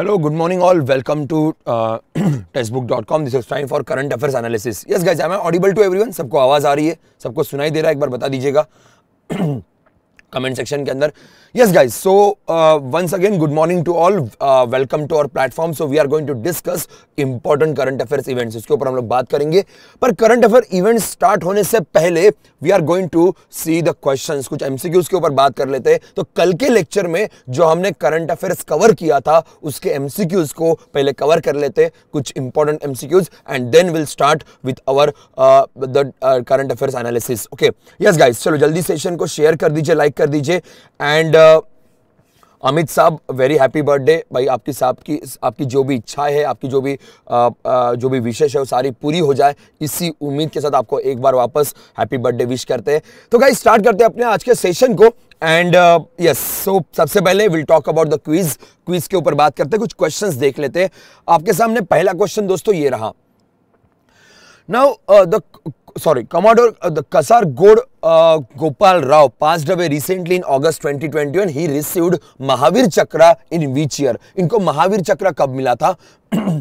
Hello good morning all welcome to textbook dot com this is time for current affairs analysis yes guys I am audible to everyone सबको आवाज़ आ रही है सबको सुनाई दे रहा है एक बार बता दीजिएगा कमेंट सेक्शन के अंदर yes guys so once again good morning to all welcome to our platform so we are going to discuss important current affairs events इसके ऊपर हम लोग बात करेंगे पर करंट अफेयर इवेंट स्टार्ट होने से पहले we are going to see the question कुछ एमसीक्यूज के ऊपर बात कर लेते हैं तो कल के लेक्चर में जो हमने करंट अफेयर्स कवर किया था उसके एमसीक्यूज को पहले कवर कर लेते कुछ important MCQs and then will start with our the current affairs analysis okay yes guys चलो जल्दी सेशन को शेयर कर दीजिए लाइक कर दीजिए एंड uh, अमित साहब वेरी हैप्पी बर्थडे भाई आपकी साहब की आपकी जो भी इच्छा है आपकी जो भी आ, uh, आ, uh, जो भी विशेष है वो सारी पूरी हो जाए इसी उम्मीद के साथ आपको एक बार वापस हैप्पी बर्थडे विश करते हैं तो गाइस स्टार्ट करते हैं अपने आज के सेशन को एंड यस सो सबसे पहले will talk about the quiz quiz के ऊपर बात करते हैं कुछ क्वेश्चन देख लेते हैं आपके सामने पहला क्वेश्चन दोस्तों ये रहा now the sorry commander Kasargod Gopal Rao passed डबे रिसेंटली इन ऑगस्ट 2021 ही received Mahavir Chakra in which year इनको महावीर चक्र कब मिला था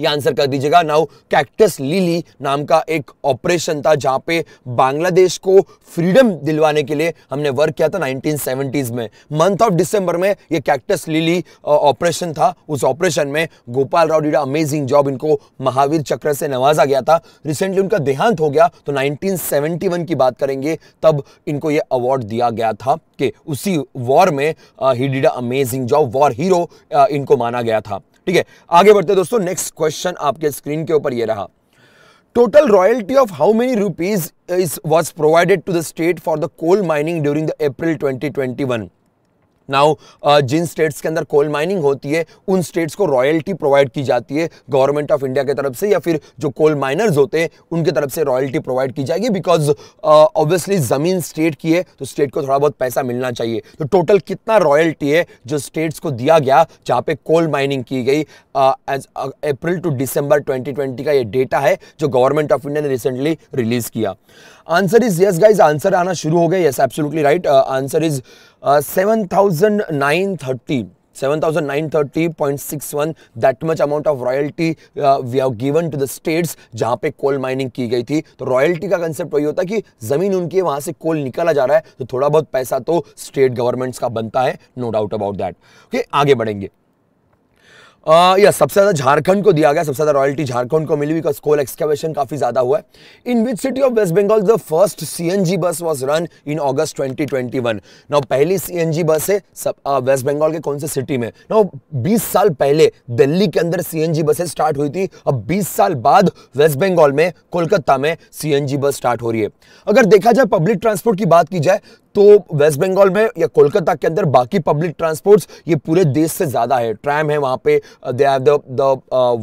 ये आंसर कर दीजिएगा नाउ कैक्टस लीली नाम का एक ऑपरेशन था जहां पे बांग्लादेश को फ्रीडम दिलवाने के लिए हमने वर्क किया था 1970s में मंथ ऑफ दिसंबर में ये कैक्टस लीली ऑपरेशन था उस ऑपरेशन में Gopal Rao did a amazing job इनको महावीर चक्र से नवाजा गया था रिसेंटली उनका देहांत हो गया तो नाइनटीन की बात करेंगे तब इनको ये अवार्ड दिया गया था कि उसी वॉर में ही did a amazing job war hero इनको माना गया था ठीक है आगे बढ़ते दोस्तों नेक्स्ट क्वेश्चन आपके स्क्रीन के ऊपर ये रहा total royalty of how many rupees is was provided to the state for the coal mining during the April 2021 now uh, जिन स्टेट्स के अंदर कोल माइनिंग होती है उन स्टेट्स को रॉयल्टी प्रोवाइड की जाती है गवर्नमेंट ऑफ इंडिया की तरफ से या फिर जो कोल माइनर्स होते हैं उनकी तरफ से रॉयल्टी प्रोवाइड की जाएगी बिकॉज ऑब्वियसली uh, ज़मीन स्टेट की है तो स्टेट को थोड़ा बहुत पैसा मिलना चाहिए तो टोटल कितना रॉयल्टी है जो स्टेट्स को दिया गया जहाँ पे कोल माइनिंग की गई as April to December twenty का ये डेटा है जो गवर्नमेंट ऑफ इंडिया ने रिसेंटली रिलीज किया answer is yes guys answer आना शुरू हो गया yes absolutely right answer is seven thousand nine thirty seven thousand nine thirty point six one that much amount of royalty we have given to the states जहाँ पे कोल mining की गई थी तो रॉयल्टी का कंसेप्ट वही होता है कि ज़मीन उनकी है वहाँ से कोल निकाला जा रहा है तो थोड़ा बहुत पैसा तो स्टेट गवर्नमेंट्स का बनता है no doubt about that okay आगे बढ़ेंगे या uh, सबसे ज़्यादा झारखंड को दिया गया सबसे ज़्यादा रॉयल्टी झारखंड को मिली बिकॉज कोल एक्सकेवेशन काफ़ी ज़्यादा हुआ है in which city of West Bengal the first CNG bus was run in August 2021 now पहली सीएनजी बस है सब वेस्ट uh, बंगाल के कौन से सिटी में नाउ 20 साल पहले दिल्ली के अंदर सीएनजी बसें स्टार्ट हुई थी अब बीस साल बाद वेस्ट बंगाल में कोलकाता में सीएनजी बस स्टार्ट हो रही है अगर देखा जाए पब्लिक ट्रांसपोर्ट की बात की जाए तो वेस्ट बंगाल में या कोलकाता के अंदर बाकी पब्लिक ट्रांसपोर्ट्स ये पूरे देश से ज़्यादा है ट्रैम है वहाँ पे they are the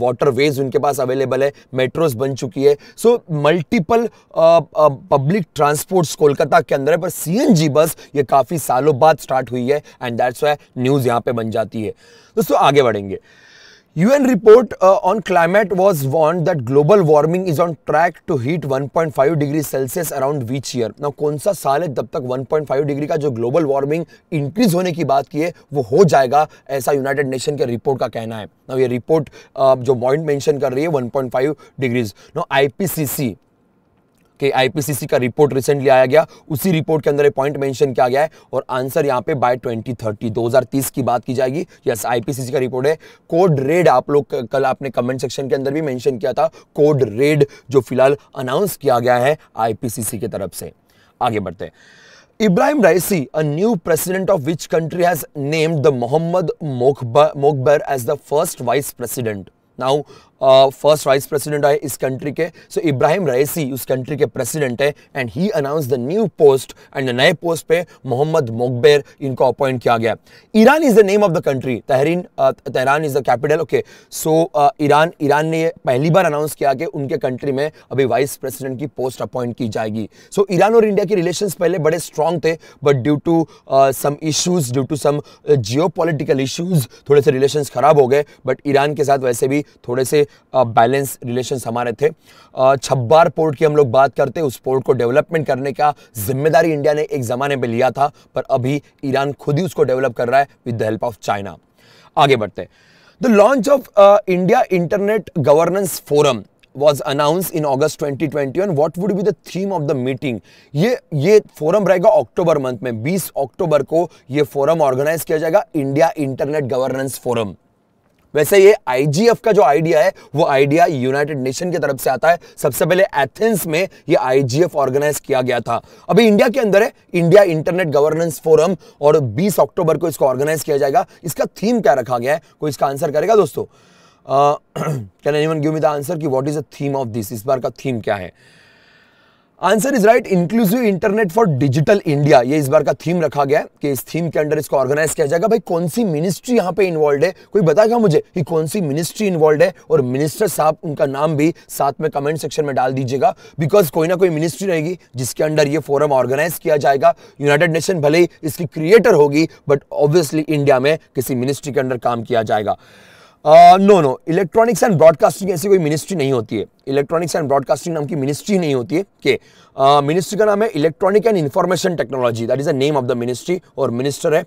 waterways उनके पास अवेलेबल है मेट्रोस बन चुकी है so multiple public transports Kolkata के अंदर है पर सी बस ये काफ़ी सालों बाद स्टार्ट हुई है एंड दैट्स वाई न्यूज़ यहाँ पर बन जाती है दोस्तों आगे बढ़ेंगे report on climate was climate was global warming is on track to heat to point five degree Celsius around which year ना कौन सा साल है जब तक 1.5 डिग्री का जो ग्लोबल वार्मिंग इंक्रीज होने की बात की है वो हो जाएगा ऐसा यूनाइटेड नेशन के रिपोर्ट का कहना है ना ये रिपोर्ट uh, जो पॉइंट मैंशन कर रही है 1.5 डिग्रीज सी सी कि आईपीसीसी का रिपोर्ट रिसेंटली आया गया उसी रिपोर्ट के अंदर एक पॉइंट मेंशन किया गया है और आंसर यहां पे बाय 2030 2030 की बात की जाएगी यस आईपीसीसी का रिपोर्ट है कोड रेड आप लोग कल आपने कमेंट सेक्शन के अंदर भी मेंशन किया था कोड रेड जो फिलहाल अनाउंस किया गया है आईपीसीसी की तरफ से आगे बढ़ते हैं Ibrahim Raisi, a new president of which country has named the Mohammad Mokhbar, Mokhbar as the first vice president. First vice president आए इस कंट्री के सो इब्राहिम रईसी उस कंट्री के प्रेसिडेंट है and he announce the new post and नए post पे Mohammad Mokhber इनको appoint किया गया Iran is the name of the country Tehran Tehran is the capital okay so Iran Iran ने पहली बार अनाउंस किया कि उनके कंट्री में अभी वाइस प्रेसिडेंट की पोस्ट अपॉइंट की जाएगी सो so, ईरान और इंडिया के रिलेशन पहले बड़े स्ट्रॉन्ग थे but due to some issues due to some geo issues थोड़े से रिलेशन खराब हो गए बट ईरान के साथ वैसे भी थोड़े से बैलेंस रिलेशन हमारे थे छब्बार पोर्ट की हम लोग बात करते उस पोर्ट को डेवलपमेंट करने का जिम्मेदारी इंडिया ने एक ज़माने में लिया था पर अभी ईरान खुद ही उसको डेवलप कर रहा है with the help of China आगे बढ़ते the launch of India Internet Governance Forum was announce in August 2021 what would be the theme of the meeting ये ये फोरम रहेगा अक्टूबर मंथ में 20 अक्टूबर को ये फोरम ऑर्गेनाइज किया जाएगा इंडिया इंटरनेट गवर्नेंस फोरम वैसे ये आईजीएफ का जो आइडिया है वो आइडिया यूनाइटेड नेशन की तरफ से आता है सबसे पहले एथेंस में ये आईजीएफ ऑर्गेनाइज किया गया था अभी इंडिया के अंदर है इंडिया इंटरनेट गवर्नेंस फोरम और 20 अक्टूबर को इसको ऑर्गेनाइज किया जाएगा इसका थीम क्या रखा गया है कोई इसका आंसर करेगा दोस्तों can anyone give me the answer की what is the theme of this इस बार का थीम क्या है answer is right inclusive internet for digital India ये इस बार का थीम रखा गया है कि इस थीम के अंडर इसको ऑर्गेनाइज किया जाएगा भाई कौन सी मिनिस्ट्री यहाँ पे इन्वॉल्व है कोई बताएगा मुझे कि कौन सी मिनिस्ट्री इन्वॉल्व है और मिनिस्टर साहब उनका नाम भी साथ में कमेंट सेक्शन में डाल दीजिएगा बिकॉज कोई ना कोई मिनिस्ट्री रहेगी जिसके अंडर ये फोरम ऑर्गेनाइज किया जाएगा यूनाइटेड नेशन भले ही इसकी क्रिएटर होगी बट ऑब्वियसली इंडिया में किसी मिनिस्ट्री के अंडर काम किया जाएगा no no electronics and broadcasting ऐसी कोई मिनिस्ट्री नहीं होती है इलेक्ट्रॉनिक्स एंड ब्रॉडकास्टिंग नाम की मिनिस्ट्री नहीं होती है के मिनिस्ट्री का नाम है electronic and information technology that is the name of the ministry और मिनिस्टर है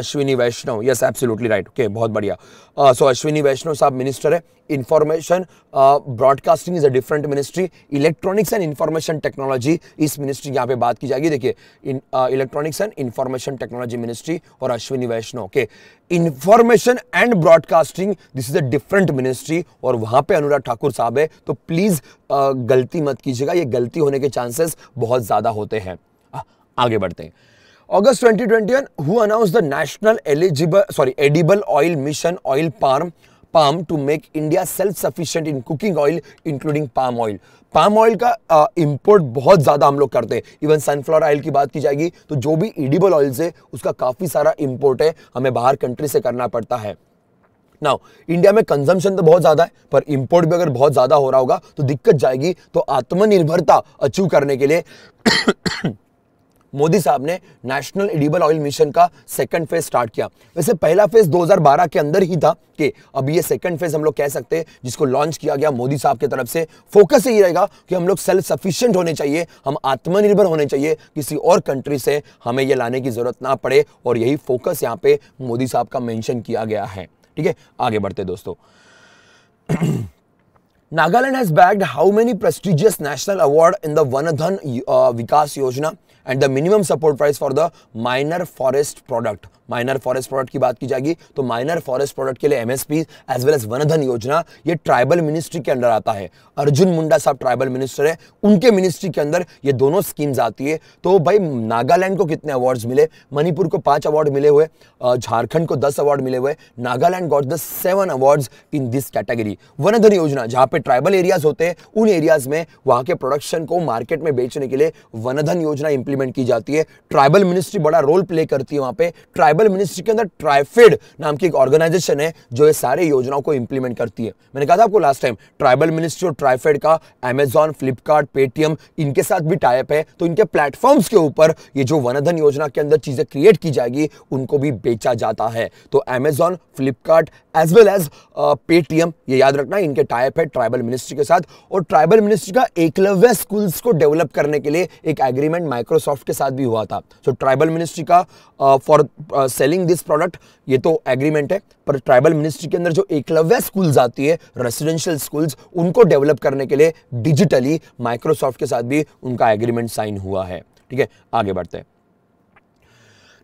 Ashwini Vaishnaw yes absolutely right okay बहुत बढ़िया सो अश्विनी वैष्णव साहब मिनिस्टर है information broadcasting is a different ministry electronics and information technology इस मिनिस्ट्री यहाँ पे बात की जाएगी देखिए electronics and information technology ministry और Ashwini Vaishnaw okay information and broadcasting this is a different ministry और वहाँ पे अनुराग ठाकुर साहब है तो प्लीज गलती मत कीजिएगा ये गलती होने के चांसेस बहुत ज्यादा होते हैं आगे बढ़ते हैं August 2021 who announce the national eligible sorry edible oil mission oil palm palm to make India self sufficient in cooking oil including palm oil palm oil का इंपोर्ट बहुत ज्यादा हम लोग करते हैं इवन सनफ्लावर ऑयल की बात की जाएगी तो जो भी एडिबल ऑयल्स है उसका काफी सारा इंपोर्ट है हमें बाहर कंट्री से करना पड़ता है नाउ इंडिया में कंजम्पशन तो बहुत ज़्यादा है पर इंपोर्ट भी अगर बहुत ज़्यादा हो रहा होगा तो दिक्कत जाएगी तो आत्मनिर्भरता अचीव करने के लिए मोदी साहब ने नेशनल एडिबल ऑयल मिशन का सेकंड फेज स्टार्ट किया वैसे पहला फेज 2012 के अंदर ही था कि अब ये सेकंड फेज हम लोग कह सकते हैं जिसको लॉन्च किया गया मोदी साहब की तरफ से फोकस यही रहेगा कि हम लोग सेल्फ सफिशियंट होने चाहिए हम आत्मनिर्भर होने चाहिए किसी और कंट्री से हमें ये लाने की जरूरत ना पड़े और यही फोकस यहाँ पे मोदी साहब का मैंशन किया गया है ठीक है आगे बढ़ते दोस्तों Nagaland has bagged how many prestigious national award in the Van Dhan Vikas Yojana and the minimum support price for the minor forest product minor forest product की बात की जाएगी तो माइनर फॉरेस्ट प्रोडक्ट के लिए MSP as well as Van Dhan Yojana ये ट्राइबल मिनिस्ट्री के under आता है अर्जुन मुंडा साहब ट्राइबल मिनिस्टर है उनके मिनिस्ट्री के अंदर ये दोनों स्कीम्स आती है तो भाई नागालैंड को कितने अवार्ड्स मिले मणिपुर को पांच अवार्ड मिले हुए झारखंड को दस अवार्ड मिले हुए Nagaland got the seven award in this category Van Dhan Yojana जहां पे ट्राइबल एरियाज होते हैं उन एरियाज में वहां के प्रोडक्शन को मार्केट में बेचने के लिए वनधन योजना इंप्लीमेंट इंप्लीमेंट की जाती है ट्राइबल मिनिस्ट्री बड़ा रोल प्ले करती है वहां पे ट्राइबल मिनिस्ट्री के अंदर ट्राइफेड नाम की एक ऑर्गेनाइजेशन है जो ये सारे योजनाओं को इंप्लीमेंट करती है मैंने कहा था आपको लास्ट टाइम ट्राइबल मिनिस्ट्री और ट्राइफेड का एमेजॉन फ्लिपकार्ट पेटीएम इनके साथ भी टाइप है तो इनके प्लेटफॉर्म्स के ऊपर ये जो वनधन योजना के अंदर चीज़ें क्रिएट की जाएगी उनको भी बेचा जाता है तो Amazon Flipkart as well as Paytm ये याद रखना इनके टाइप है ट्राइबल मिनिस्ट्री के साथ और ट्राइबल मिनिस्ट्री का एकलव्य स्कूल्स को डेवलप करने के लिए एक एग्रीमेंट माइक्रोसॉफ्ट माइक्रोसॉफ्ट के साथ भी हुआ था सो ट्राइबल मिनिस्ट्री का फॉर सेलिंग दिस प्रोडक्ट ये तो एग्रीमेंट है पर ट्राइबल मिनिस्ट्री के अंदर जो एकलव्य स्कूल्स आती है रेसिडेंशियल स्कूल्स उनको डेवलप करने के लिए डिजिटली माइक्रोसॉफ्ट के साथ भी उनका एग्रीमेंट साइन हुआ है ठीक है आगे बढ़ते हैं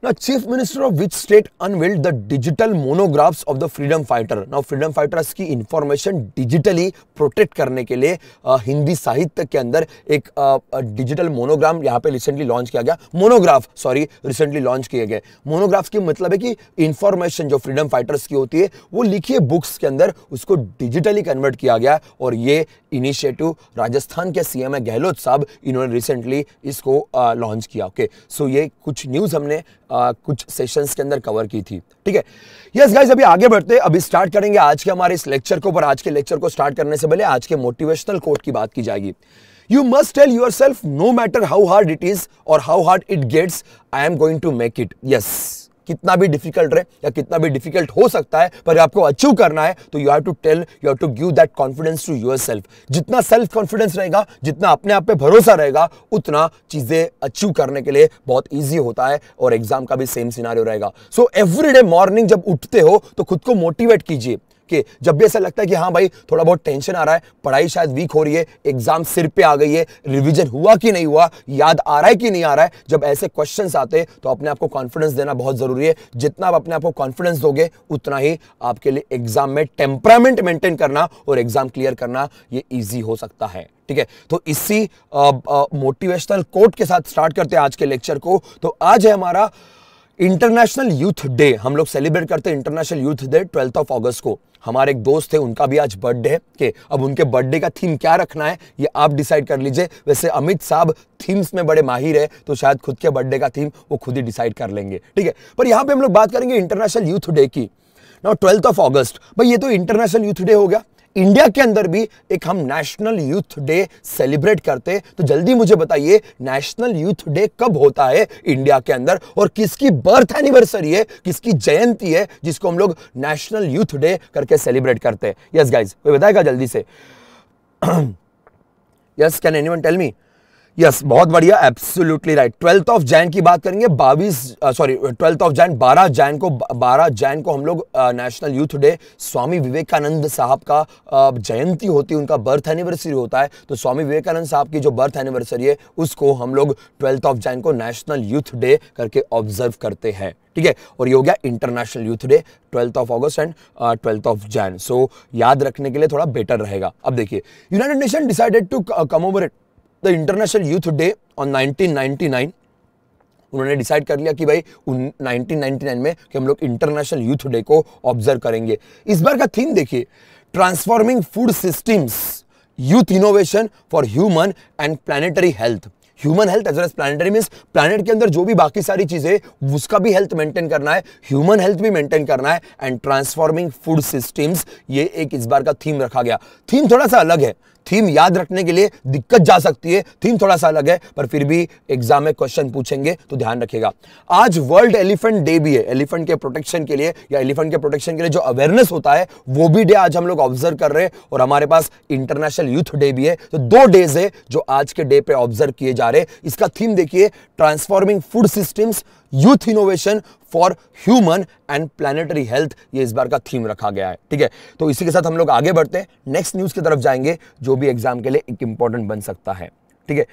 Now, Chief Minister of which state unveiled the digital monographs of the freedom fighter? Now, freedom fighters की information digitally protect करने के लिए हिंदी साहित्य के अंदर एक digital monogram यहाँ पे recently launch किया गया Monograph, sorry, recently launch किए गए Monographs की मतलब है कि information जो Freedom Fighters की होती है वो लिखिए books के अंदर उसको digitally convert किया गया और ये initiative राजस्थान के CM गहलोत साहब इन्होंने recently इसको launch किया okay? so, ये कुछ news हमने आ, कुछ सेशंस के अंदर कवर की थी ठीक है यस गाइस अभी आगे बढ़ते अभी स्टार्ट करेंगे आज के हमारे इस लेक्चर को पर आज के लेक्चर को स्टार्ट करने से पहले आज के मोटिवेशनल कोट की बात की जाएगी you must tell yourself no matter how hard it is और how hard it gets I am going to make it yes कितना भी डिफिकल्ट रहे या कितना भी डिफिकल्ट हो सकता है पर आपको अचीव करना है तो you have to tell you have to give that confidence to yourself जितना सेल्फ कॉन्फिडेंस रहेगा जितना अपने आप पे भरोसा रहेगा उतना चीज़ें अचीव करने के लिए बहुत ईजी होता है और एग्जाम का भी सेम सिनारियो रहेगा सो एवरी मॉर्निंग जब उठते हो तो खुद को मोटिवेट कीजिए के जब भी ऐसा लगता है कि हाँ भाई थोड़ा बहुत टेंशन आ रहा है पढ़ाई शायद वीक हो रही है एग्जाम सिर पे आ गई है रिविजन हुआ कि नहीं हुआ याद आ रहा है कि नहीं आ रहा है जब ऐसे क्वेश्चन आते हैं तो अपने आपको कॉन्फिडेंस देना बहुत जरूरी है जितना आप अपने आपको कॉन्फिडेंस दोगे उतना ही आपके लिए एग्जाम में टेम्परामेंट मेंटेन करना और एग्जाम क्लियर करना ये ईजी हो सकता है ठीक है तो इसी मोटिवेशनल कोट के साथ स्टार्ट करते हैं आज के लेक्चर को तो आज है हमारा इंटरनेशनल यूथ डे हम लोग सेलिब्रेट करते हैं international youth day twelfth of August को हमारे एक दोस्त थे उनका भी आज बर्थडे है अब उनके बर्थडे का थीम क्या रखना है ये आप डिसाइड कर लीजिए वैसे अमित साहब थीम्स में बड़े माहिर है तो शायद खुद के बर्थडे का थीम वो खुद ही डिसाइड कर लेंगे ठीक है पर यहाँ पर हम लोग बात करेंगे इंटरनेशनल यूथ डे की ना ट्वेल्थ ऑफ ऑगस्ट भाई ये तो इंटरनेशनल यूथ डे हो गया इंडिया के अंदर भी एक हम नेशनल यूथ डे सेलिब्रेट करते तो जल्दी मुझे बताइए नेशनल यूथ डे कब होता है इंडिया के अंदर और किसकी बर्थ एनिवर्सरी है किसकी जयंती है जिसको हम लोग नेशनल यूथ डे करके सेलिब्रेट करते हैं यस गाइज कोई बताएगा जल्दी से yes can any tell me yes बहुत बढ़िया absolutely right twelfth of Jan की बात करेंगे बावीस सॉरी ट्वेल्थ ऑफ जैन बारह जैन को बारह जैन को हम लोग national youth day Swami Vivekananda साहब का uh, जयंती होती है उनका बर्थ एनिवर्सरी होता है तो स्वामी विवेकानंद साहब की जो बर्थ एनिवर्सरी है उसको हम लोग ट्वेल्थ ऑफ जैन को नेशनल यूथ डे करके ऑब्जर्व करते हैं ठीक है और ये हो गया international youth day twelfth of August and twelfth of Jan so याद रखने के लिए थोड़ा बेटर रहेगा अब देखिए United Nation decided to come over it the international youth day on 1999 उन्होंने डिसाइड कर लिया कि भाई 1999 में कि हम लोग इंटरनेशनल यूथ डे को ऑब्जर्व करेंगे इस बार का थीम देखिए transforming food systems youth innovation for human and planetary health human health as as planetary means planet के अंदर जो भी बाकी सारी चीज़ें उसका भी हेल्थ मेंटेन करना है ह्यूमन हेल्थ भी मेंटेन करना है एंड ट्रांसफॉर्मिंग फूड सिस्टम्स ये एक इस बार का थीम रखा गया थीम थोड़ा सा अलग है थीम याद रखने के लिए दिक्कत जा सकती है थीम थोड़ा सा अलग है पर फिर भी एग्जाम में क्वेश्चन पूछेंगे तो ध्यान रखिएगा आज वर्ल्ड एलिफेंट डे भी है एलिफेंट के प्रोटेक्शन के लिए या एलिफेंट के प्रोटेक्शन के लिए जो अवेयरनेस होता है वो भी डे आज हम लोग ऑब्जर्व कर रहे हैं और हमारे पास इंटरनेशनल यूथ डे भी है तो दो डेज है जो आज के डे पे ऑब्जर्व किए जा रहे हैं इसका थीम देखिए transforming food systems youth innovation for human and planetary health ये इस बार का थीम रखा गया है ठीक है तो इसी के साथ हम लोग आगे बढ़ते हैं नेक्स्ट न्यूज़ की तरफ जाएंगे जो भी एग्जाम के लिए एक इंपॉर्टेंट बन सकता है ठीक है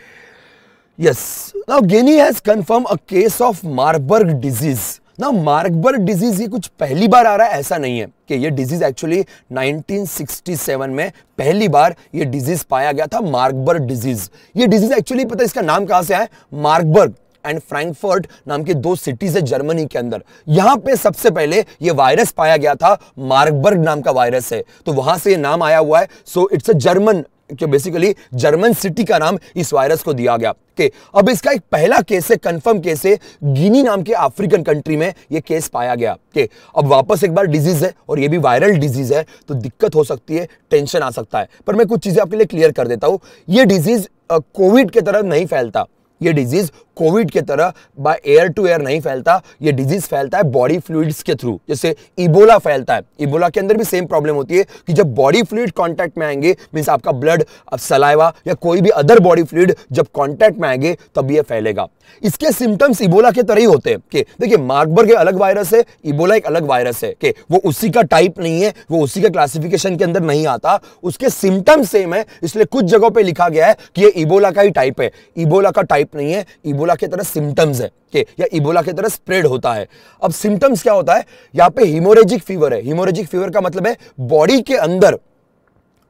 yes now Guinea has confirm a case of Marburg disease ना मार्कबर्ग डिजीज ये कुछ पहली बार आ रहा है ऐसा नहीं है कि ये डिजीज एक्चुअली 1967 में पहली बार ये डिजीज पाया गया था मार्कबर्ग डिजीज ये डिजीज एक्चुअली पता है इसका नाम कहां से आया मार्कबर्ग एंड फ्रैंकफर्ट नाम के दो सिटीज है जर्मनी के अंदर यहां पे सबसे पहले ये वायरस पाया गया था मार्कबर्ग नाम का वायरस है तो वहां से ये नाम आया हुआ है सो इट्स अ जर्मन जो बेसिकली जर्मन सिटी का नाम इस वायरस को दिया गया के अब इसका एक पहला केस है कंफर्म केस है गिनी नाम के अफ्रीकन कंट्री में ये केस पाया गया के अब वापस एक बार डिजीज है और ये भी वायरल डिजीज है तो दिक्कत हो सकती है टेंशन आ सकता है पर मैं कुछ चीजें आपके लिए क्लियर कर देता हूं ये डिजीज कोविड के तरह नहीं फैलता ये डिजीज कोविड के तरह बाय एयर टू एयर नहीं फैलता ये डिजीज फैलता है बॉडी फ्लूड्स के थ्रू जैसे इबोला फैलता है इबोला के अंदर भी सेम प्रॉब्लम होती है कि जब बॉडी फ्लूड कॉन्टैक्ट में आएंगे मीन्स आपका ब्लड आप सलाइवा या कोई भी अदर बॉडी फ्लूड जब कॉन्टैक्ट में आएंगे तब ये फैलेगा इसके सिम्टम्स इबोला के तरह ही होते हैं कि देखिए मार्कबर्ग एक अलग वायरस है इबोला एक अलग वायरस है कि वो उसी का टाइप नहीं है वो उसी का क्लासिफिकेशन के अंदर नहीं आता उसके सिम्टम्स सेम है इसलिए कुछ जगहों पर लिखा गया है कि ये इबोला का ही टाइप है इबोला का टाइप नहीं है इबोला इबोला के तरह सिम्टम्स है के या इबोला के तरह स्प्रेड होता है अब सिम्टम्स क्या होता है यहाँ पे हिमोरेजिक फीवर है हिमोरेजिक फीवर का मतलब है बॉडी के अंदर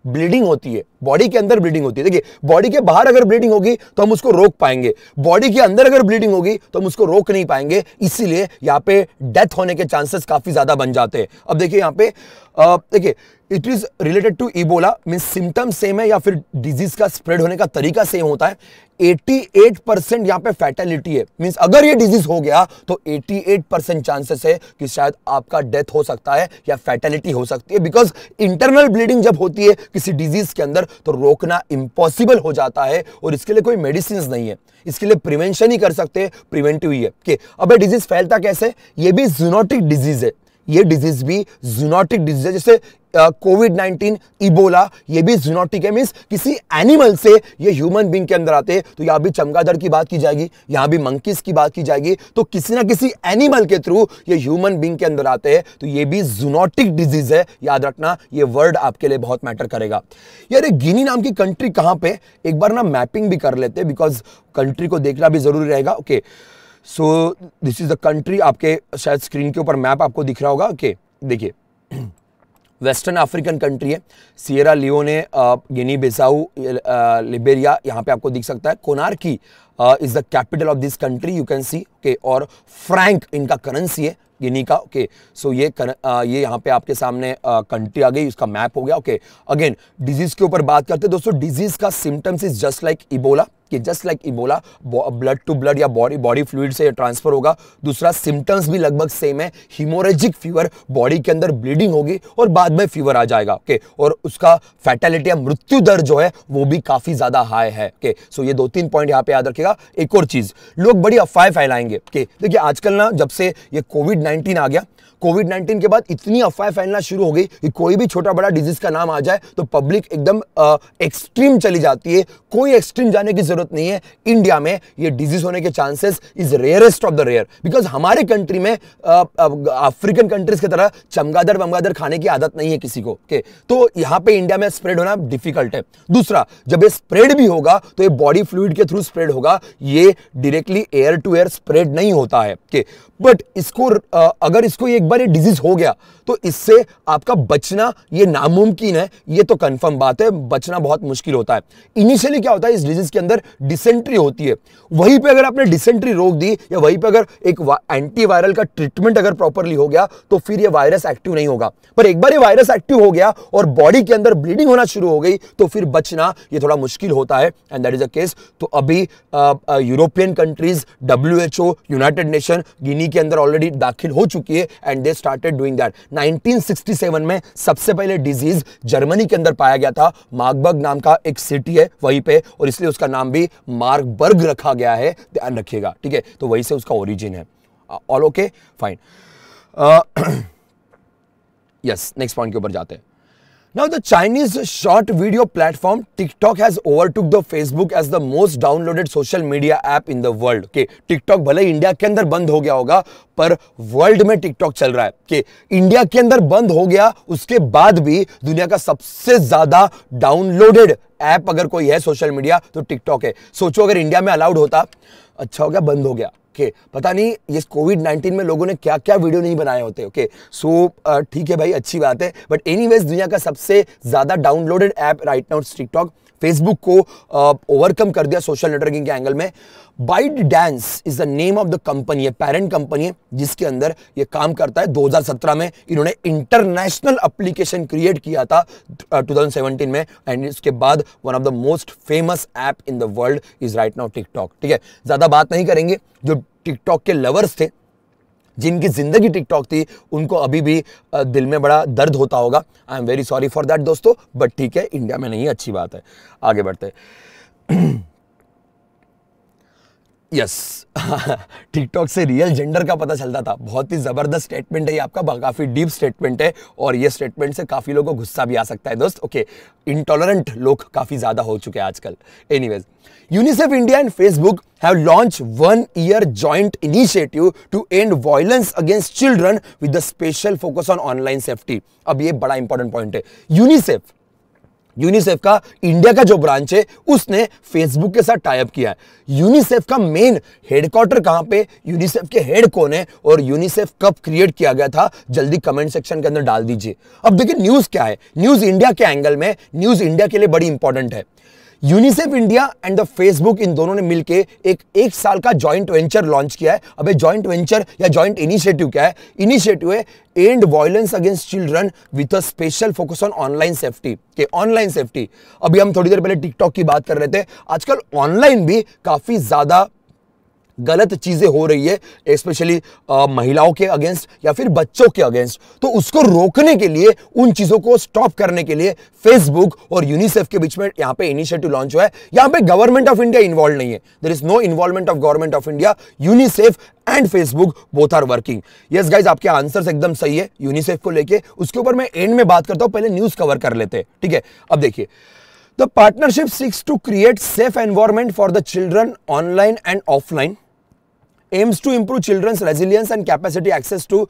ब्लीडिंग होती है बॉडी के अंदर ब्लीडिंग होती है देखिए बॉडी के बाहर अगर ब्लीडिंग होगी तो हम उसको रोक पाएंगे बॉडी के अंदर अगर ब्लीडिंग होगी तो हम उसको रोक नहीं पाएंगे इसीलिए यहां पे डेथ होने के चांसेस काफ़ी ज़्यादा बन जाते हैं अब देखिए यहां पे देखिए it is related to Ebola mean symptom same है या फिर डिजीज का स्प्रेड होने का तरीका सेम होता है 88 परसेंट यहाँ पे फैटेलिटी है मीन्स अगर ये डिजीज हो गया तो 88 परसेंट चांसेस है कि शायद आपका डेथ हो सकता है या फैटेलिटी हो सकती है बिकॉज इंटरनल ब्लीडिंग जब होती है किसी डिजीज के अंदर तो रोकना इम्पॉसिबल हो जाता है और इसके लिए कोई मेडिसिन नहीं है इसके लिए प्रिवेंशन ही कर सकते हैं प्रिवेंटिव ही है कि अब डिजीज फैलता कैसे ये भी जूनोटिक डिजीज है ये डिजीज भी जूनोटिक डिजीज है जैसे कोविड नाइन्टीन इबोला ये भी जूनोटिक है मीन्स किसी एनिमल से ये ह्यूमन बींग के अंदर आते हैं तो यहाँ भी चमगादड़ की बात की जाएगी यहाँ भी मंकीज की बात की जाएगी तो किसी ना किसी एनिमल के थ्रू ये ह्यूमन बींग के अंदर आते हैं तो ये भी जूनोटिक डिजीज है याद रखना ये वर्ड आपके लिए बहुत मैटर करेगा यार ये गिनी नाम की कंट्री कहाँ पे एक बार ना मैपिंग भी कर लेते बिकॉज कंट्री को देखना भी जरूरी रहेगा okay okay. So this is the country आपके शायद स्क्रीन के ऊपर मैप आपको दिख रहा होगा ओके देखिए वेस्टर्न अफ्रीकन कंट्री है Sierra Leone Guinea Bissau Liberia यहाँ पे आपको दिख सकता है Conakry is the capital of this country you can see okay और फ्रैंक इनका करेंसी है गिनी का ओके okay. सो so, ये कर, आ, ये यहाँ पे आपके सामने कंट्री आ गई उसका मैप हो गया ओके अगेन डिजीज़ के ऊपर बात करते हैं दोस्तों डिजीज़ का symptoms is just like Ebola कि just like Ebola blood to blood या बॉडी बॉडी फ्लूड से ट्रांसफर होगा दूसरा सिम्टम्स भी लगभग सेम है हिमोरेजिक फीवर बॉडी के अंदर ब्लीडिंग होगी और बाद में फीवर आ जाएगा ओके okay? और उसका फैटेलिटी या मृत्यु दर जो है वो भी काफ़ी ज़्यादा हाई है ओके okay? सो so ये दो तीन पॉइंट यहाँ पे याद रखेगा एक और चीज़ लोग बड़ी अफवाह फैलाएंगे ओके okay? देखिए आजकल ना जब से ये कोविड नाइन्टीन आ गया कोविड नाइन्टीन के बाद इतनी अफवाह फैलना शुरू हो गई कि कोई भी छोटा बड़ा डिजीज़ का नाम आ जाए तो पब्लिक एकदम एक्सट्रीम चली जाती है कोई एक्सट्रीम जाने की ज़रूरत नहीं है इंडिया में ये डिजीज़ होने के chances is rarest of the rare because हमारे कंट्री में अफ्रीकन कंट्रीज़ की तरह चमगादर वमगादर खाने की आदत नहीं है किसी को के तो यहाँ पे इंडिया में स्प्रेड होना डिफिकल्ट है दूसरा जब ये स्प्रेड भी होगा तो ये बॉडी फ्लूड के थ्रू स्प्रेड होगा ये directly air to air spread नहीं होता है के बट इसको अगर इसको एक बार ये डिजीज हो गया तो इससे आपका बचना ये नामुमकिन है ये तो कंफर्म बात है बचना बहुत मुश्किल होता है इनिशियली क्या होता है इस डिजीज के अंदर डिसेंट्री होती है वहीं पे अगर आपने डिसेंट्री रोक दी या वहीं पे अगर एक एंटीवायरल का ट्रीटमेंट अगर प्रॉपरली हो गया तो फिर ये वायरस एक्टिव नहीं होगा पर एक बार ये वायरस एक्टिव हो गया और बॉडी के अंदर ब्लीडिंग होना शुरू हो गई तो फिर बचना ये थोड़ा मुश्किल होता है and that is a case तो अभी European countries W United Nation Guinea के अंदर ऑलरेडी दाखिल हो चुकी है and they started doing that 1967 में सबसे पहले डिजीज जर्मनी के अंदर पाया गया था मार्गबर्ग नाम का एक सिटी है वहीं पे और इसलिए उसका नाम भी मार्गबर्ग रखा गया है ध्यान रखिएगा ठीक है तो वहीं से उसका ओरिजिन है all okay fine yes next point के ऊपर जाते हैं Now the Chinese short video platform TikTok has overtook the Facebook as the most downloaded social media app in the world. Okay, TikTok भले इंडिया के अंदर बंद हो गया होगा पर वर्ल्ड में TikTok चल रहा है कि इंडिया के अंदर बंद हो गया उसके बाद भी दुनिया का सबसे ज्यादा डाउनलोडेड ऐप अगर कोई है सोशल मीडिया तो TikTok है सोचो अगर इंडिया में अलाउड होता अच्छा हो गया बंद हो गया ओके पता नहीं ये कोविड नाइन्टीन में लोगों ने क्या क्या वीडियो नहीं बनाए होते ओके सो ठीक है भाई अच्छी बात है बट एनी दुनिया का सबसे ज़्यादा downloaded app right now TikTok Facebook को ओवरकम uh, कर दिया सोशल नेटवर्किंग के एंगल में ByteDance is the name of the company है पेरेंट कंपनी है जिसके अंदर ये काम करता है 2017 में इन्होंने इंटरनेशनल एप्लीकेशन क्रिएट किया था uh, 2017 में एंड इसके बाद one of the most famous app in the world is right now TikTok ठीक है ज़्यादा बात नहीं करेंगे जो टिकटॉक के लवर्स थे जिनकी ज़िंदगी टिकटॉक थी उनको अभी भी दिल में बड़ा दर्द होता होगा I am very sorry for that दोस्तों बट ठीक है इंडिया में नहीं अच्छी बात है आगे बढ़ते यस टिकटॉक से रियल जेंडर का पता चलता था बहुत ही ज़बरदस्त स्टेटमेंट है ये आपका काफ़ी डीप स्टेटमेंट है और ये स्टेटमेंट से काफ़ी लोगों को गुस्सा भी आ सकता है दोस्त ओके इंटॉलरेंट लोग काफ़ी ज़्यादा हो चुके हैं आजकल anyways UNICEF India and Facebook have launch one year joint initiative to end violence against children with the special focus on online safety अब ये बड़ा इंपॉर्टेंट पॉइंट है यूनिसेफ यूनिसेफ का इंडिया का जो ब्रांच है उसने फेसबुक के साथ टाइप किया है यूनिसेफ का मेन हेडक्वार्टर कहां पे यूनिसेफ के हेड कौन है और यूनिसेफ कब क्रिएट किया गया था जल्दी कमेंट सेक्शन के अंदर डाल दीजिए अब देखिए न्यूज़ क्या है न्यूज़ इंडिया के एंगल में न्यूज़ इंडिया के लिए बड़ी इंपॉर्टेंट है UNICEF India and the Facebook इन दोनों ने मिलकर एक एक साल का जॉइंट वेंचर लॉन्च किया है अब जॉइंट वेंचर या जॉइंट इनिशिएटिव क्या है इनिशिएटिव है end violence against children with a special focus on online safety के ऑनलाइन सेफ्टी अभी हम थोड़ी देर पहले टिकटॉक की बात कर रहे थे आजकल ऑनलाइन भी काफ़ी ज़्यादा गलत चीज़ें हो रही है स्पेशली महिलाओं के अगेंस्ट या फिर बच्चों के अगेंस्ट तो उसको रोकने के लिए उन चीज़ों को स्टॉप करने के लिए फेसबुक और यूनिसेफ के बीच में यहाँ पे इनिशिएटिव लॉन्च हुआ है यहाँ पे गवर्नमेंट ऑफ इंडिया इन्वॉल्व नहीं है there is no involvement of government of India UNICEF and Facebook both are working yes guys आपके आंसर एकदम सही है यूनिसेफ को लेकर उसके ऊपर मैं एंड में बात करता हूँ पहले न्यूज़ कवर कर लेते हैं ठीक है अब देखिए partnership seeks to create safe environment for the children online and offline aims to improve children's resilience and capacity access to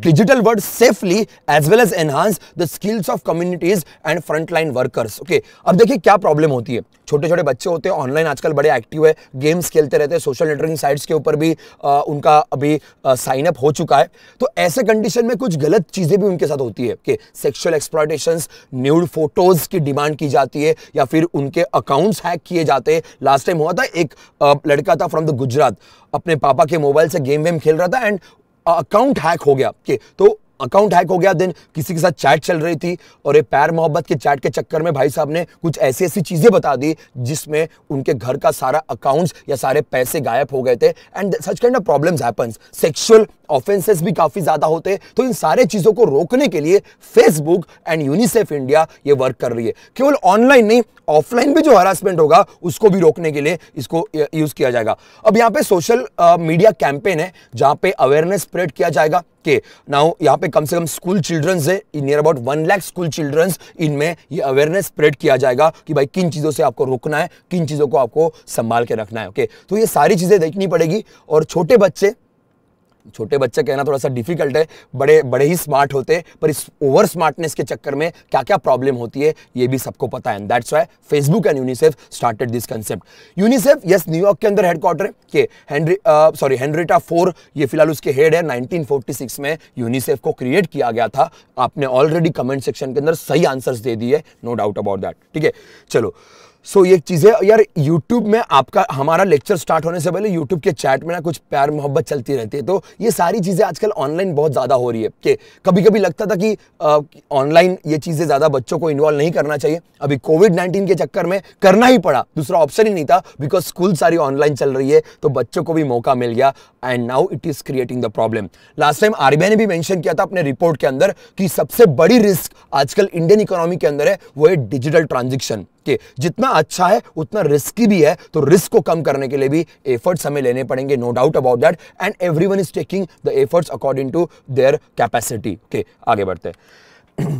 digital world safely as well as enhance the skills of communities and frontline workers okay अब देखिए क्या problem होती है छोटे छोटे बच्चे होते हैं ऑनलाइन आजकल बड़े एक्टिव है गेम्स खेलते रहते हैं सोशल नेटवर्किंग साइट्स के ऊपर भी आ, उनका अभी साइन अप हो चुका है तो ऐसे कंडीशन में कुछ गलत चीज़ें भी उनके साथ होती है कि सेक्सुअल एक्सप्लॉयटेशंस न्यूड फोटोज़ की डिमांड की जाती है या फिर उनके अकाउंट्स हैक किए जाते हैं लास्ट टाइम हुआ था एक आ, लड़का था फ्रॉम द गुजरात अपने पापा के मोबाइल से गेम वेम खेल रहा था एंड अकाउंट हैक हो गया के तो अकाउंट हैक हो गया देन किसी के साथ चैट चल रही थी और ये पैर मोहब्बत के चैट के चक्कर में भाई साहब ने कुछ ऐसी ऐसी चीज़ें बता दी जिसमें उनके घर का सारा अकाउंट्स या सारे पैसे गायब हो गए थे and such kind of problems happens sexual offences भी काफ़ी ज़्यादा होते हैं तो इन सारे चीज़ों को रोकने के लिए फेसबुक एंड यूनिसेफ इंडिया ये वर्क कर रही है केवल ऑनलाइन नहीं ऑफलाइन भी जो हरासमेंट होगा उसको भी रोकने के लिए इसको यूज़ किया जाएगा अब यहाँ पे सोशल मीडिया कैंपेन है जहां पे अवेयरनेस स्प्रेड किया जाएगा के नाउ यहाँ पे कम से कम स्कूल चिल्ड्रंस है near about one lakh school childrens इनमें ये अवेयरनेस स्प्रेड किया जाएगा कि भाई किन चीज़ों से आपको रोकना है किन चीज़ों को आपको संभाल के रखना है ओके okay? तो ये सारी चीज़ें देखनी पड़ेगी और छोटे बच्चे छोटे बच्चे कहना थोड़ा सा डिफिकल्ट है बड़े बड़े ही स्मार्ट होते पर इस ओवर स्मार्टनेस के चक्कर में क्या क्या प्रॉब्लम होती है ये भी सबको पता है that's why Facebook and UNICEF started this concept UNICEF yes न्यूयॉर्क के अंदर हेडक्वार्टर के हेनरी सॉरी हेनरीटा फोर ये फिलहाल उसके हेड है नाइनटीन में यूनिसेफ को क्रिएट किया गया था आपने ऑलरेडी कमेंट सेक्शन के अंदर सही आंसर्स दे दिए नो डाउट अबाउट दैट ठीक है चलो सो so, ये चीज़ें यार यूट्यूब में आपका हमारा लेक्चर स्टार्ट होने से पहले यूट्यूब के चैट में ना कुछ प्यार मोहब्बत चलती रहती है तो ये सारी चीज़ें आजकल ऑनलाइन बहुत ज़्यादा हो रही है कि कभी कभी लगता था कि ऑनलाइन ये चीज़ें ज़्यादा बच्चों को इन्वॉल्व नहीं करना चाहिए अभी कोविड नाइन्टीन के चक्कर में करना ही पड़ा दूसरा ऑप्शन ही नहीं था बिकॉज स्कूल सारी ऑनलाइन चल रही है तो बच्चों को भी मौका मिल गया and now it is creating the problem last time RBI ने भी मैंशन किया था अपने रिपोर्ट के अंदर कि सबसे बड़ी रिस्क आजकल इंडियन इकोनॉमी के अंदर है वो है डिजिटल ट्रांजेक्शन के जितना अच्छा है उतना रिस्की भी है तो रिस्क को कम करने के लिए भी एफर्ट्स हमें लेने पड़ेंगे no doubt about that and every one is taking the efforts according to their capacity okay आगे बढ़ते हैं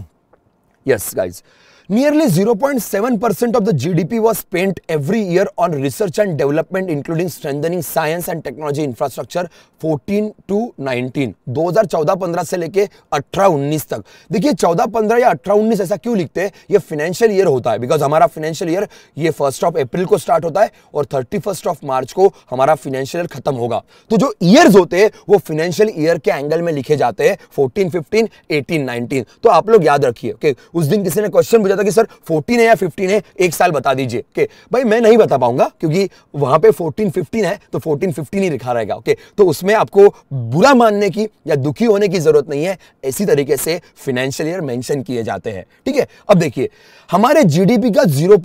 yes guys yes, Nearly 0.7% percent of the GDP was spent every year on research and development including strengthening science and technology infrastructure 14 to 19 2014-15 से लेके 18-19 तक देखिए 14-15 या 18-19 ऐसा क्यों लिखते हैं ये financial year होता है because हमारा financial year ये first of April को start होता है और 31st of March को हमारा financial year खत्म होगा तो जो years होते हैं वो financial year के angle में लिखे जाते हैं 14-15, 18-19. तो आप लोग याद रखिए okay? उस दिन किसी ने question पूछा जाता कि सर 14 है या 15 है एक साल बता दीजिए ओके भाई मैं नहीं बता पाऊंगा क्योंकि वहां पे 14 15 है तो 14 15 ही लिखा रहेगा ओके तो उसमें आपको बुरा मानने की या दुखी होने की ज़रूरत नहीं है इसी तरीके से फिनेंशियल ईयर मैंशन किए जाते हैं ठीक है अब देखिए हमारे जीडीपी का जीरो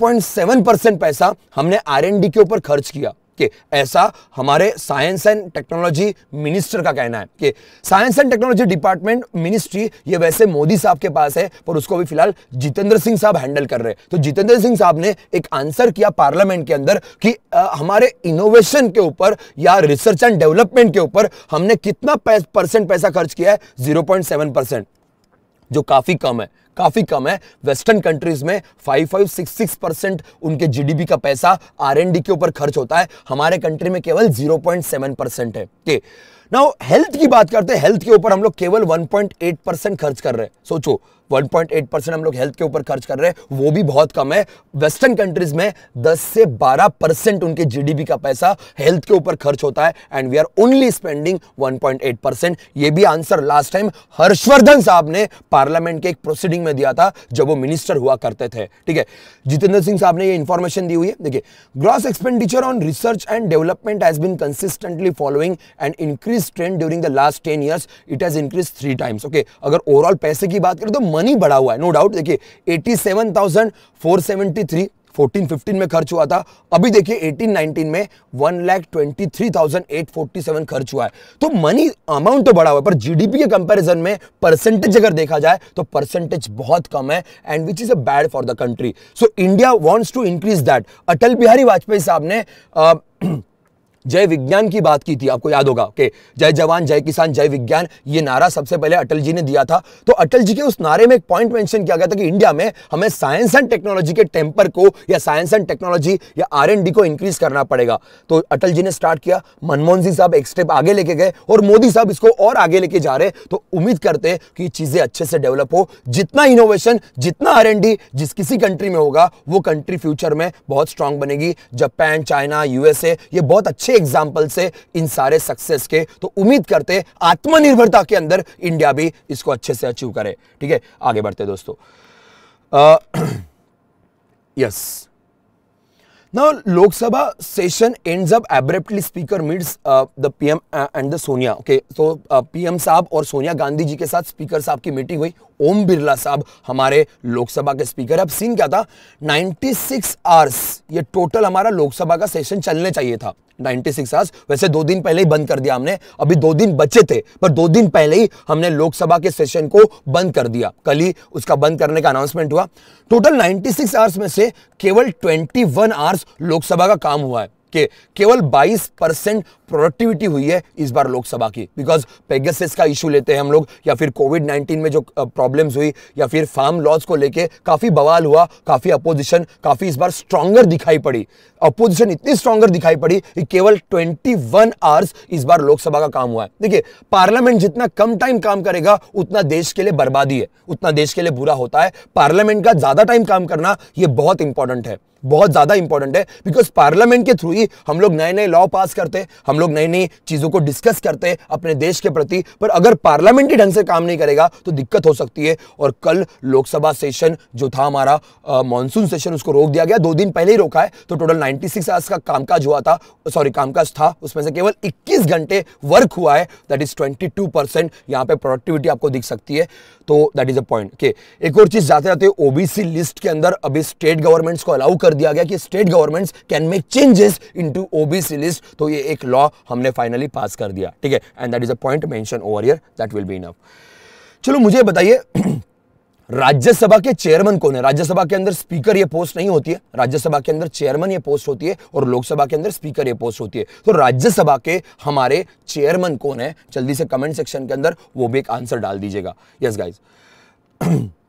पैसा हमने आर के ऊपर खर्च किया कि ऐसा हमारे साइंस एंड टेक्नोलॉजी मिनिस्टर का कहना है कि science and technology department ministry ये वैसे मोदी साहब के पास है पर उसको अभी फिलहाल जितेंद्र सिंह साहब हैंडल कर रहे हैं तो जितेंद्र सिंह साहब ने एक आंसर किया पार्लियामेंट के अंदर कि आ, हमारे इनोवेशन के ऊपर या रिसर्च एंड डेवलपमेंट के ऊपर हमने कितना परसेंट पैसा खर्च किया है जीरो जो काफ़ी कम है काफ़ी कम है वेस्टर्न कंट्रीज़ में five five six six percent उनके जीडीपी का पैसा आरएनडी के ऊपर खर्च होता है हमारे कंट्री में केवल जीरो पॉइंट सेवन परसेंट है के नाउ हेल्थ की बात करते हैं हेल्थ के ऊपर हम लोग केवल वन पॉइंट एट परसेंट खर्च कर रहे हैं सोचो 1.8 परसेंट हम लोग हेल्थ के ऊपर खर्च कर रहे हैं वो भी बहुत कम है वेस्टर्न कंट्रीज में 10 से 12 परसेंट उनके जीडीपी का पैसा हेल्थ के ऊपर खर्च होता है and we are only spending 1.8 percent ये भी आंसर लास्ट टाइम हर्षवर्धन साहब ने पार्लियामेंट के एक प्रोसीडिंग में दिया था जब वो मिनिस्टर हुआ करते थे ठीक है जितेंद्र सिंह साहब ने यह इंफॉर्मेशन दी हुई है देखिए gross expenditure on research and development has been consistently following and increase trend during the last ten years it has increase three times okay अगर ओवरऑल पैसे की बात करें तो मनी बढ़ा हुआ है नो डाउट देखिए eighty seven thousand four seventy three fourteen fifteen में खर्च हुआ था अभी देखिए एटीन नाइनटीन में one lakh twenty three thousand eight forty seven खर्च हुआ है तो मनी अमाउंट तो बढ़ा हुआ है पर जीडीपी के कंपैरिजन में परसेंटेज अगर देखा जाए तो परसेंटेज बहुत कम है and which is a bad for the country so India wants to increase that Atal Bihari Vajpayee साहब ने uh, जय विज्ञान की बात की थी आपको याद होगा कि जय जवान जय किसान जय विज्ञान ये नारा सबसे पहले अटल जी ने दिया था तो अटल जी के उस नारे में एक पॉइंट मेंशन किया गया था कि इंडिया में हमें साइंस एंड टेक्नोलॉजी के टेंपर को या साइंस एंड टेक्नोलॉजी या आर को इंक्रीज करना पड़ेगा तो अटल जी ने स्टार्ट किया मनमोहन सिंह साहब एक स्टेप आगे लेके गए और मोदी साहब इसको और आगे लेके जा रहे तो उम्मीद करते कि चीज़ें अच्छे से डेवलप हो जितना इनोवेशन जितना आर जिस किसी कंट्री में होगा वो कंट्री फ्यूचर में बहुत स्ट्रांग बनेगी जापान चाइना यूएसए ये बहुत अच्छे अच्छे एग्जाम्पल से इन सारे सक्सेस के तो उम्मीद करते आत्मनिर्भरता के अंदर इंडिया भी इसको अच्छे से अचीव करे ठीक है आगे बढ़ते दोस्तों yes now Lok Sabha session ends up up speaker meets the PM and the Sonia okay तो पीएम साहब और सोनिया गांधी जी के साथ स्पीकर साहब की मीटिंग हुई ओम बिरला साहब हमारे लोकसभा के स्पीकर अब सीन क्या था 96 आवर्स ये टोटल हमारा लोकसभा का सेशन चलने चाहिए था 96 आवर्स वैसे दो दिन पहले ही बंद कर दिया हमने अभी दो दिन बचे थे पर दो दिन पहले ही हमने लोकसभा के सेशन को बंद कर दिया कल ही उसका बंद करने का अनाउंसमेंट हुआ टोटल 96 आवर्स में से केवल 21 आवर्स लोकसभा का काम हुआ है के केवल 22 परसेंट प्रोडक्टिविटी हुई है इस बार लोकसभा की बिकॉज पेगसेस का इशू लेते हैं हम लोग या फिर कोविड 19 में जो प्रॉब्लम्स हुई या फिर फार्म लॉज को लेके काफ़ी बवाल हुआ काफ़ी अपोजिशन काफ़ी इस बार स्ट्रॉन्गर दिखाई पड़ी अपोजिशन इतनी स्ट्रॉन्गर दिखाई पड़ी कि केवल 21 आवर्स इस बार लोकसभा का काम हुआ है देखिए पार्लियामेंट जितना कम टाइम काम करेगा उतना देश के लिए बर्बादी है उतना देश के लिए बुरा होता है पार्लियामेंट का ज्यादा टाइम काम करना यह बहुत इंपॉर्टेंट है बहुत ज़्यादा इंपॉर्टेंट है बिकॉज पार्लियामेंट के थ्रू ही हम लोग नए नए लॉ पास करते हम लोग नई नई चीज़ों को डिस्कस करते अपने देश के प्रति पर अगर पार्लियामेंट ही ढंग से काम नहीं करेगा तो दिक्कत हो सकती है और कल लोकसभा सेशन जो था हमारा मानसून सेशन उसको रोक दिया गया दो दिन पहले ही रोका है तो टोटल नाइन 96 आवर्स का कामकाज हुआ था सॉरी कामकाज था उसमें से केवल 21 घंटे वर्क हुआ है दैट इज 22 परसेंट यहाँ पे प्रोडक्टिविटी आपको दिख सकती है तो दैट इज अ पॉइंट के एक और चीज़ जाते जाते ओबीसी लिस्ट के अंदर अभी स्टेट गवर्नमेंट्स को अलाउ कर दिया गया कि state governments can make changes into OBC list तो ये एक लॉ हमने फाइनली पास कर दिया ठीक है and that is a point mention over year that will be enough चलो मुझे बताइए राज्यसभा के चेयरमैन कौन है राज्यसभा के अंदर स्पीकर ये पोस्ट नहीं होती है राज्यसभा के अंदर चेयरमैन ये पोस्ट होती है और लोकसभा के अंदर स्पीकर ये पोस्ट होती है तो राज्यसभा के हमारे चेयरमैन कौन है जल्दी से कमेंट सेक्शन के अंदर वो भी एक आंसर डाल दीजिएगा yes guys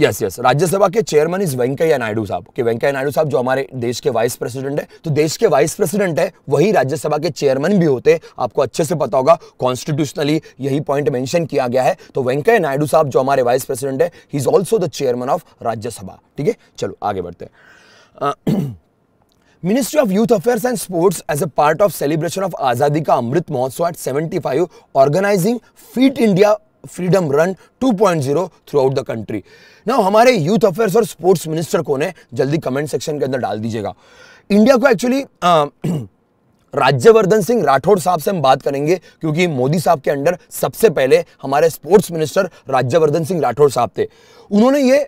yes yes Rajya Sabha के चेयरमैन इज वेंकैया नायडू साहब कि वेंकैया नायडू साहब जो हमारे देश के वाइस प्रेसिडेंट है तो देश के वाइस प्रेसिडेंट है वही राज्यसभा के चेयरमैन भी होते हैं आपको अच्छे से पता होगा कॉन्स्टिट्यूशनली यही पॉइंट मेंशन किया गया है तो वेंकैया नायडू साहब जो हमारे वाइस प्रेसिडेंट है he is also the chairman of Rajya Sabha ठीक है चलो आगे बढ़ते हैं of youth affairs and sports as a part of celebration of Azadi ka Amrit Mahotsav at seventy organising Fit India Freedom Run 2.0 throughout the country now हमारे youth affairs और sports minister को ने जल्दी कमेंट सेक्शन के अंदर डाल दीजिएगा इंडिया को एक्चुअली राज्यवर्धन सिंह राठौड़ साहब से हम बात करेंगे क्योंकि मोदी साहब के अंडर सबसे पहले हमारे स्पोर्ट्स मिनिस्टर राज्यवर्धन सिंह राठौड़ साहब थे उन्होंने ये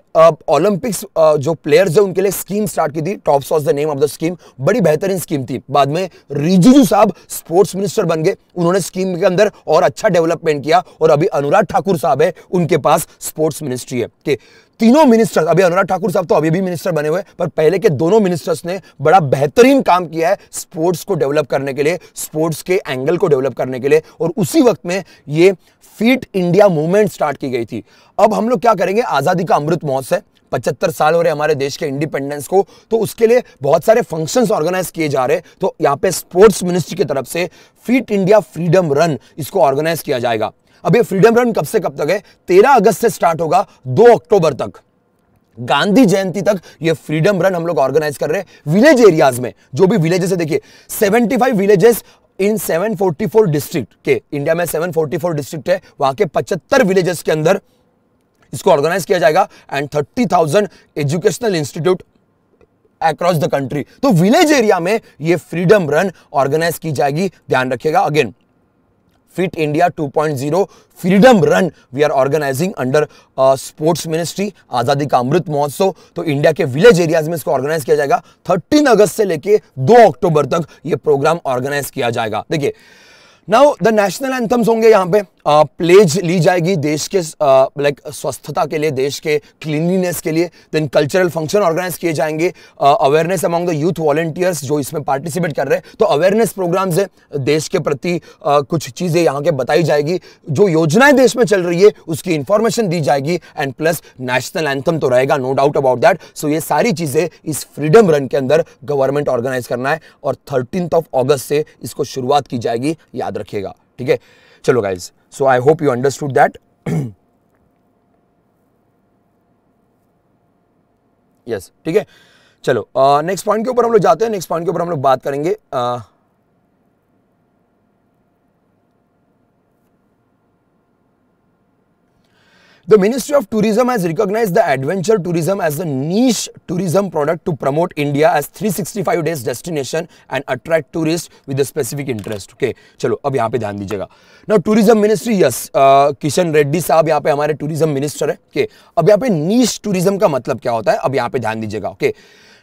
ओलंपिक्स जो प्लेयर्स है उनके लिए स्कीम स्टार्ट की थी TOPS was the name of the scheme बड़ी बेहतरीन स्कीम थी बाद में रिजिजू साहब स्पोर्ट्स मिनिस्टर बन गए उन्होंने स्कीम के अंदर और अच्छा डेवलपमेंट किया और अभी अनुराग ठाकुर साहब है उनके पास स्पोर्ट्स मिनिस्ट्री है के तीनों मिनिस्टर्स अभी अनुराग ठाकुर साहब तो अभी भी मिनिस्टर बने हुए पर पहले के दोनों मिनिस्टर्स ने बड़ा बेहतरीन काम किया है स्पोर्ट्स को डेवलप करने के लिए स्पोर्ट्स के एंगल को डेवलप करने के लिए और उसी वक्त में ये फिट इंडिया मूवमेंट स्टार्ट की गई थी अब हम लोग क्या करेंगे आज़ादी का अमृत महोत्सव पचहत्तर साल हो रहे हमारे देश के इंडिपेंडेंस को तो उसके लिए बहुत सारे फंक्शंस ऑर्गेनाइज किए जा रहे हैं तो यहाँ पे स्पोर्ट्स मिनिस्ट्री की तरफ से फिट इंडिया फ्रीडम रन इसको ऑर्गेनाइज किया जाएगा अब ये फ्रीडम रन कब से कब तक है तेरह अगस्त से स्टार्ट होगा दो अक्टूबर तक गांधी जयंती तक ये फ्रीडम रन हम लोग ऑर्गेनाइज कर रहे हैं विलेज एरियाज में जो भी विलेजेस है देखिए seventy five villages in 744 district के इंडिया में 744 डिस्ट्रिक्ट है वहां के 75 विलेजेस के अंदर इसको ऑर्गेनाइज किया जाएगा and thirty thousand educational institute across the country तो विलेज एरिया में ये फ्रीडम रन ऑर्गेनाइज की जाएगी ध्यान रखिएगा again Fit India 2.0 freedom run we are organising under sports ministry Azadi ka Amrit महोत्सव तो इंडिया के विलेज एरियाज में इसको ऑर्गेनाइज किया जाएगा 13 अगस्त से लेके 2 अक्टूबर तक ये प्रोग्राम ऑर्गेनाइज किया जाएगा देखिए नाउ द नेशनल एंथम्स होंगे यहाँ पे प्लेज ली जाएगी देश के लाइक स्वस्थता के लिए देश के क्लीनलीनेस के लिए देन कल्चरल फंक्शन ऑर्गेनाइज किए जाएंगे awareness among the youth volunteers जो इसमें पार्टिसिपेट कर रहे हैं तो अवेयरनेस प्रोग्राम्स है देश के प्रति uh, कुछ चीज़ें यहाँ के बताई जाएगी जो योजनाएं देश में चल रही है उसकी इंफॉर्मेशन दी जाएगी एंड प्लस नेशनल एंथम तो रहेगा no doubt about that so ये सारी चीज़ें इस फ्रीडम रन के अंदर गवर्नमेंट ऑर्गेनाइज करना है और थर्टीन ऑफ ऑगस्ट से इसको शुरुआत की जाएगी याद रखिएगा ठीक है चलो guys so I hope you understood that yes ठीक है चलो नेक्स्ट uh, पॉइंट के ऊपर हम लोग जाते हैं नेक्स्ट पॉइंट के ऊपर हम लोग बात करेंगे uh, The Ministry of Tourism has recognized the adventure tourism as a niche tourism product to promote India as 365 days destination and attract tourists with a specific interest. Okay, चलो अब यहाँ पे ध्यान दीजिएगा ना tourism ministry yes Kishan Reddy साहब यहाँ पे हमारे टूरिज्म मिनिस्टर है ओके okay. अब यहाँ पे niche tourism का मतलब क्या होता है अब यहाँ पे ध्यान दीजिएगा Okay,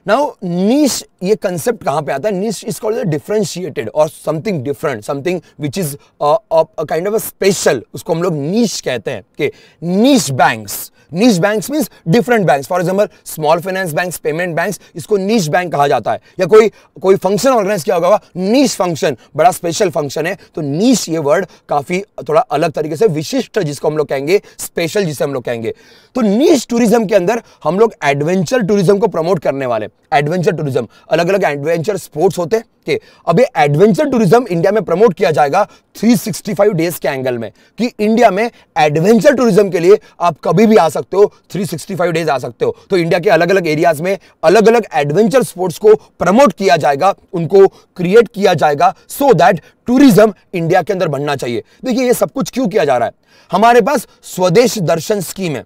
now niche ये कंसेप्ट कहाँ पे आता है निश इज कॉल्ड डिफ्रेंशिएटेड और something different something which is kind of a special उसको हम लोग नीच कहते हैं कि niche banks niche banks means different banks for example small finance banks payment banks इसको नीच बैंक कहा जाता है या कोई कोई फंक्शन ऑर्गेनाइज किया होगा नीच फंक्शन बड़ा स्पेशल फंक्शन है तो नीच ये वर्ड काफ़ी थोड़ा अलग तरीके से विशिष्ट जिसको हम लोग कहेंगे स्पेशल जिसे हम लोग कहेंगे तो नीच टूरिज्म के अंदर हम लोग एडवेंचर टूरिज्म को प्रमोट करने वाले एडवेंचर टूरिज्म अलग अलग एडवेंचर स्पोर्ट्स होते कि अब ये एडवेंचर टूरिज्म इंडिया में प्रमोट किया जाएगा 365 डेज के एंगल में कि इंडिया में एडवेंचर टूरिज्म के लिए आप कभी भी आ सकते हो 365 डेज आ सकते हो तो इंडिया के अलग अलग एरियाज में अलग अलग एडवेंचर स्पोर्ट्स को प्रमोट किया जाएगा उनको क्रिएट किया जाएगा सो दैट टूरिज्म इंडिया के अंदर बनना चाहिए देखिए ये सब कुछ क्यों किया जा रहा है हमारे पास स्वदेश दर्शन स्कीम है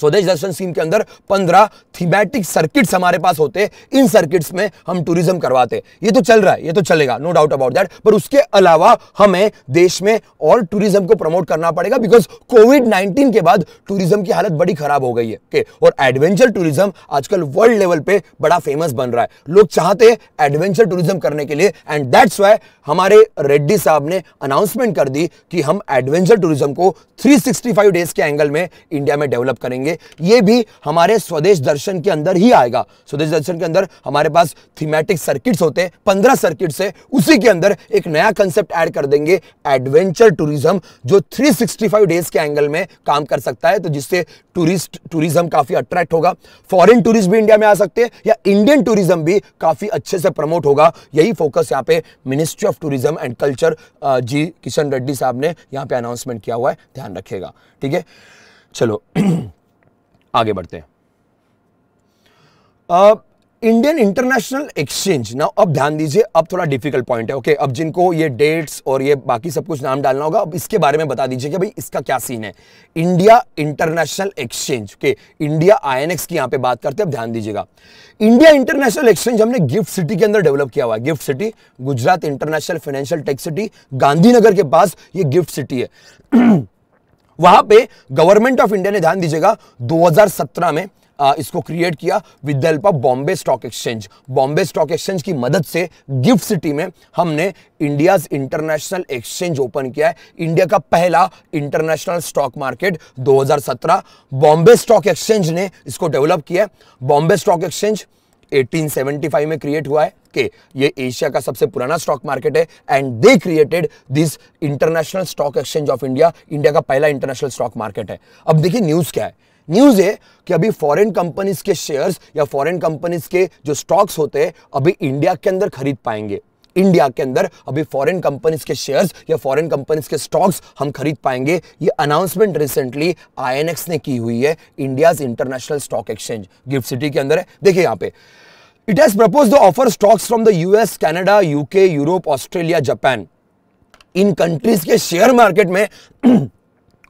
स्वदेश दर्शन स्कीम के अंदर पंद्रह थीमेटिक सर्किट्स हमारे पास होते इन सर्किट्स में हम टूरिज्म करवाते ये तो चल रहा है ये तो चलेगा नो डाउट अबाउट दैट पर उसके अलावा हमें देश में और टूरिज्म को प्रमोट करना पड़ेगा बिकॉज कोविड नाइनटीन के बाद टूरिज्म की हालत बड़ी खराब हो गई है okay? और एडवेंचर टूरिज्म आजकल वर्ल्ड लेवल पे बड़ा फेमस बन रहा है लोग चाहते हैं एडवेंचर टूरिज्म करने के लिए एंड दैट्स वाई हमारे रेड्डी साहब ने अनाउंसमेंट कर दी कि हम एडवेंचर टूरिज्म को थ्री डेज के एंगल में इंडिया में डेवलप करेंगे करेंगे ये भी हमारे स्वदेश दर्शन के अंदर ही आएगा स्वदेश दर्शन के अंदर हमारे पास थीमेटिक सर्किट्स होते हैं पंद्रह सर्किट्स है उसी के अंदर एक नया कंसेप्ट ऐड कर देंगे एडवेंचर टूरिज्म जो 365 डेज के एंगल में काम कर सकता है तो जिससे टूरिस्ट टूरिज्म काफ़ी अट्रैक्ट होगा फॉरेन टूरिस्ट भी इंडिया में आ सकते हैं या इंडियन टूरिज्म भी काफ़ी अच्छे से प्रमोट होगा यही फोकस यहाँ पे ministry of tourism and culture G Kishan Reddy साहब ने यहाँ पे अनाउंसमेंट किया हुआ है ध्यान रखेगा ठीक है चलो आगे बढ़ते हैं इंडियन इंटरनेशनल एक्सचेंज ना अब ध्यान दीजिए अब थोड़ा डिफिकल्ट पॉइंट है ओके okay, अब जिनको ये डेट्स और ये बाकी सब कुछ नाम डालना होगा अब इसके बारे में बता दीजिए कि भाई इसका क्या सीन है India international exchange okay India INX की यहां पे बात करते हैं अब ध्यान दीजिएगा इंडिया इंटरनेशनल एक्सचेंज हमने गिफ्ट सिटी के अंदर डेवलप किया हुआ है gift city Gujarat international financial tech city Gandhinagar के पास ये गिफ्ट सिटी है वहां पे गवर्नमेंट ऑफ इंडिया ने ध्यान दीजिएगा 2017 में आ, इसको क्रिएट किया with the help of Bombay stock exchange Bombay stock exchange की मदद से गिफ्ट सिटी में हमने इंडिया इंटरनेशनल एक्सचेंज ओपन किया है इंडिया का पहला international stock market 2017 Bombay stock exchange ने इसको डेवलप किया है बॉम्बे स्टॉक एक्सचेंज 1875 में क्रिएट हुआ है के ये एशिया का सबसे पुराना स्टॉक मार्केट है and they created this international stock exchange of India India का पहला इंटरनेशनल स्टॉक मार्केट है अब देखिए न्यूज़ क्या है न्यूज़ है कि अभी फॉरेन कंपनीज के शेयर्स या फॉरेन कंपनीज के जो स्टॉक्स होते हैं अभी इंडिया के अंदर खरीद पाएंगे इंडिया के अंदर अभी फॉरेन कंपनीज के शेयर्स या फॉरेन कंपनीज के स्टॉक्स हम खरीद पाएंगे ये अनाउंसमेंट रिसेंटली आईएनएक्स ने की हुई है India's international stock exchange gift city के अंदर है देखिए यहां पे it has propose the offer stocks from the US Canada UK Europe Australia Japan इन कंट्रीज के शेयर मार्केट में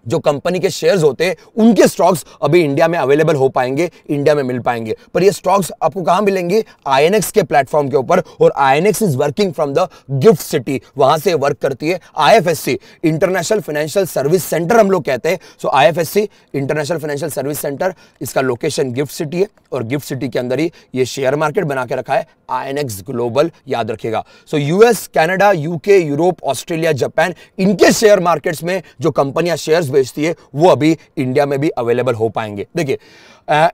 जो कंपनी के शेयर्स होते हैं उनके स्टॉक्स अभी इंडिया में अवेलेबल हो पाएंगे इंडिया में मिल पाएंगे पर ये स्टॉक्स आपको कहां मिलेंगे आई के प्लेटफॉर्म के ऊपर और I is working from the gift city वहां से वर्क करती है I international financial service centre हम लोग कहते हैं so I international financial service centre इसका लोकेशन गिफ्ट सिटी है और गिफ्ट सिटी के अंदर ही ये शेयर मार्केट बना के रखा है आई ग्लोबल याद रखेगा so US Canada UK Europe Australia Japan इनके शेयर मार्केट्स में जो कंपनियां शेयर्स बेचती है वो अभी इंडिया में भी अवेलेबल हो पाएंगे देखिए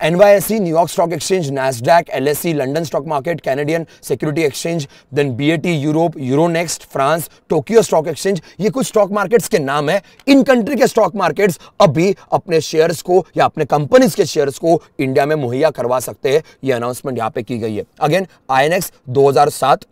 N Y S C New York stock exchange Nasdaq L S C London stock market Canadian security exchange then B A T Europe Euronext France Tokyo stock exchange ये कुछ स्टॉक मार्केट्स के नाम है इन कंट्री के स्टॉक मार्केट्स अभी अपने shares को या अपने कंपनीज के शेयर्स को इंडिया में मुहैया करवा सकते हैं ये अनाउंसमेंट यहाँ पे की गई है अगेन आई एन एक्स दो हजार सात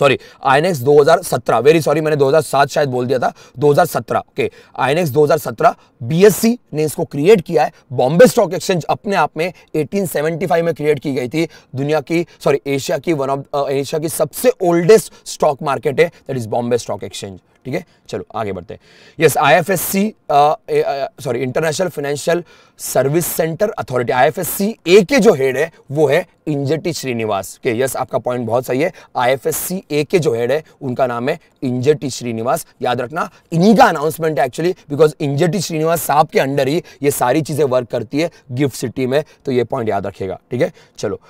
सॉरी आई 2017 वेरी सॉरी मैंने 2007 शायद बोल दिया था 2017 ओके आई 2017 बीएससी ने इसको क्रिएट किया है बॉम्बे स्टॉक एक्सचेंज अपने आप में 1875 में क्रिएट की गई थी दुनिया की सॉरी एशिया की वन ऑफ एशिया की सबसे ओल्डेस्ट स्टॉक मार्केट है that is Bombay stock exchange ठीक है चलो आगे बढ़ते हैं yes IFSC sorry international financial service centre authority IFSC A के uh, जो हेड है वो है इंजेटी श्रीनिवास के यस आपका पॉइंट बहुत सही है आईएफएससी ए के जो हेड है उनका नाम है इंजटी श्रीनिवास याद रखना इन्हीं का अनाउंसमेंट है एक्चुअली बिकॉज इंजेटी श्रीनिवास साहब के अंडर ही ये सारी चीज़ें वर्क करती है गिफ्ट सिटी में तो ये पॉइंट याद रखेगा ठीक है चलो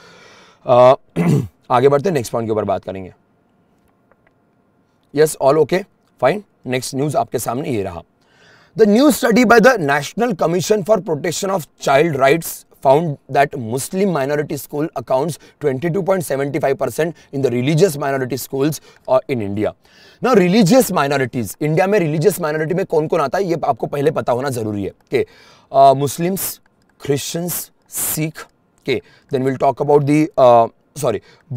आ, uh, आगे बढ़ते नेक्स्ट पॉइंट के ऊपर बात करेंगे yes all okay fine next news आपके सामने ये रहा the new study by the national commission for protection of child right found that Muslim minority school accounts 22.75 percent in the religious minority schools in India ना religious minorities India में religious minority में कौन कौन आता है ये आपको पहले पता होना जरूरी है के मुस्लिम्स क्रिश्चियंस सिख के then will talk about the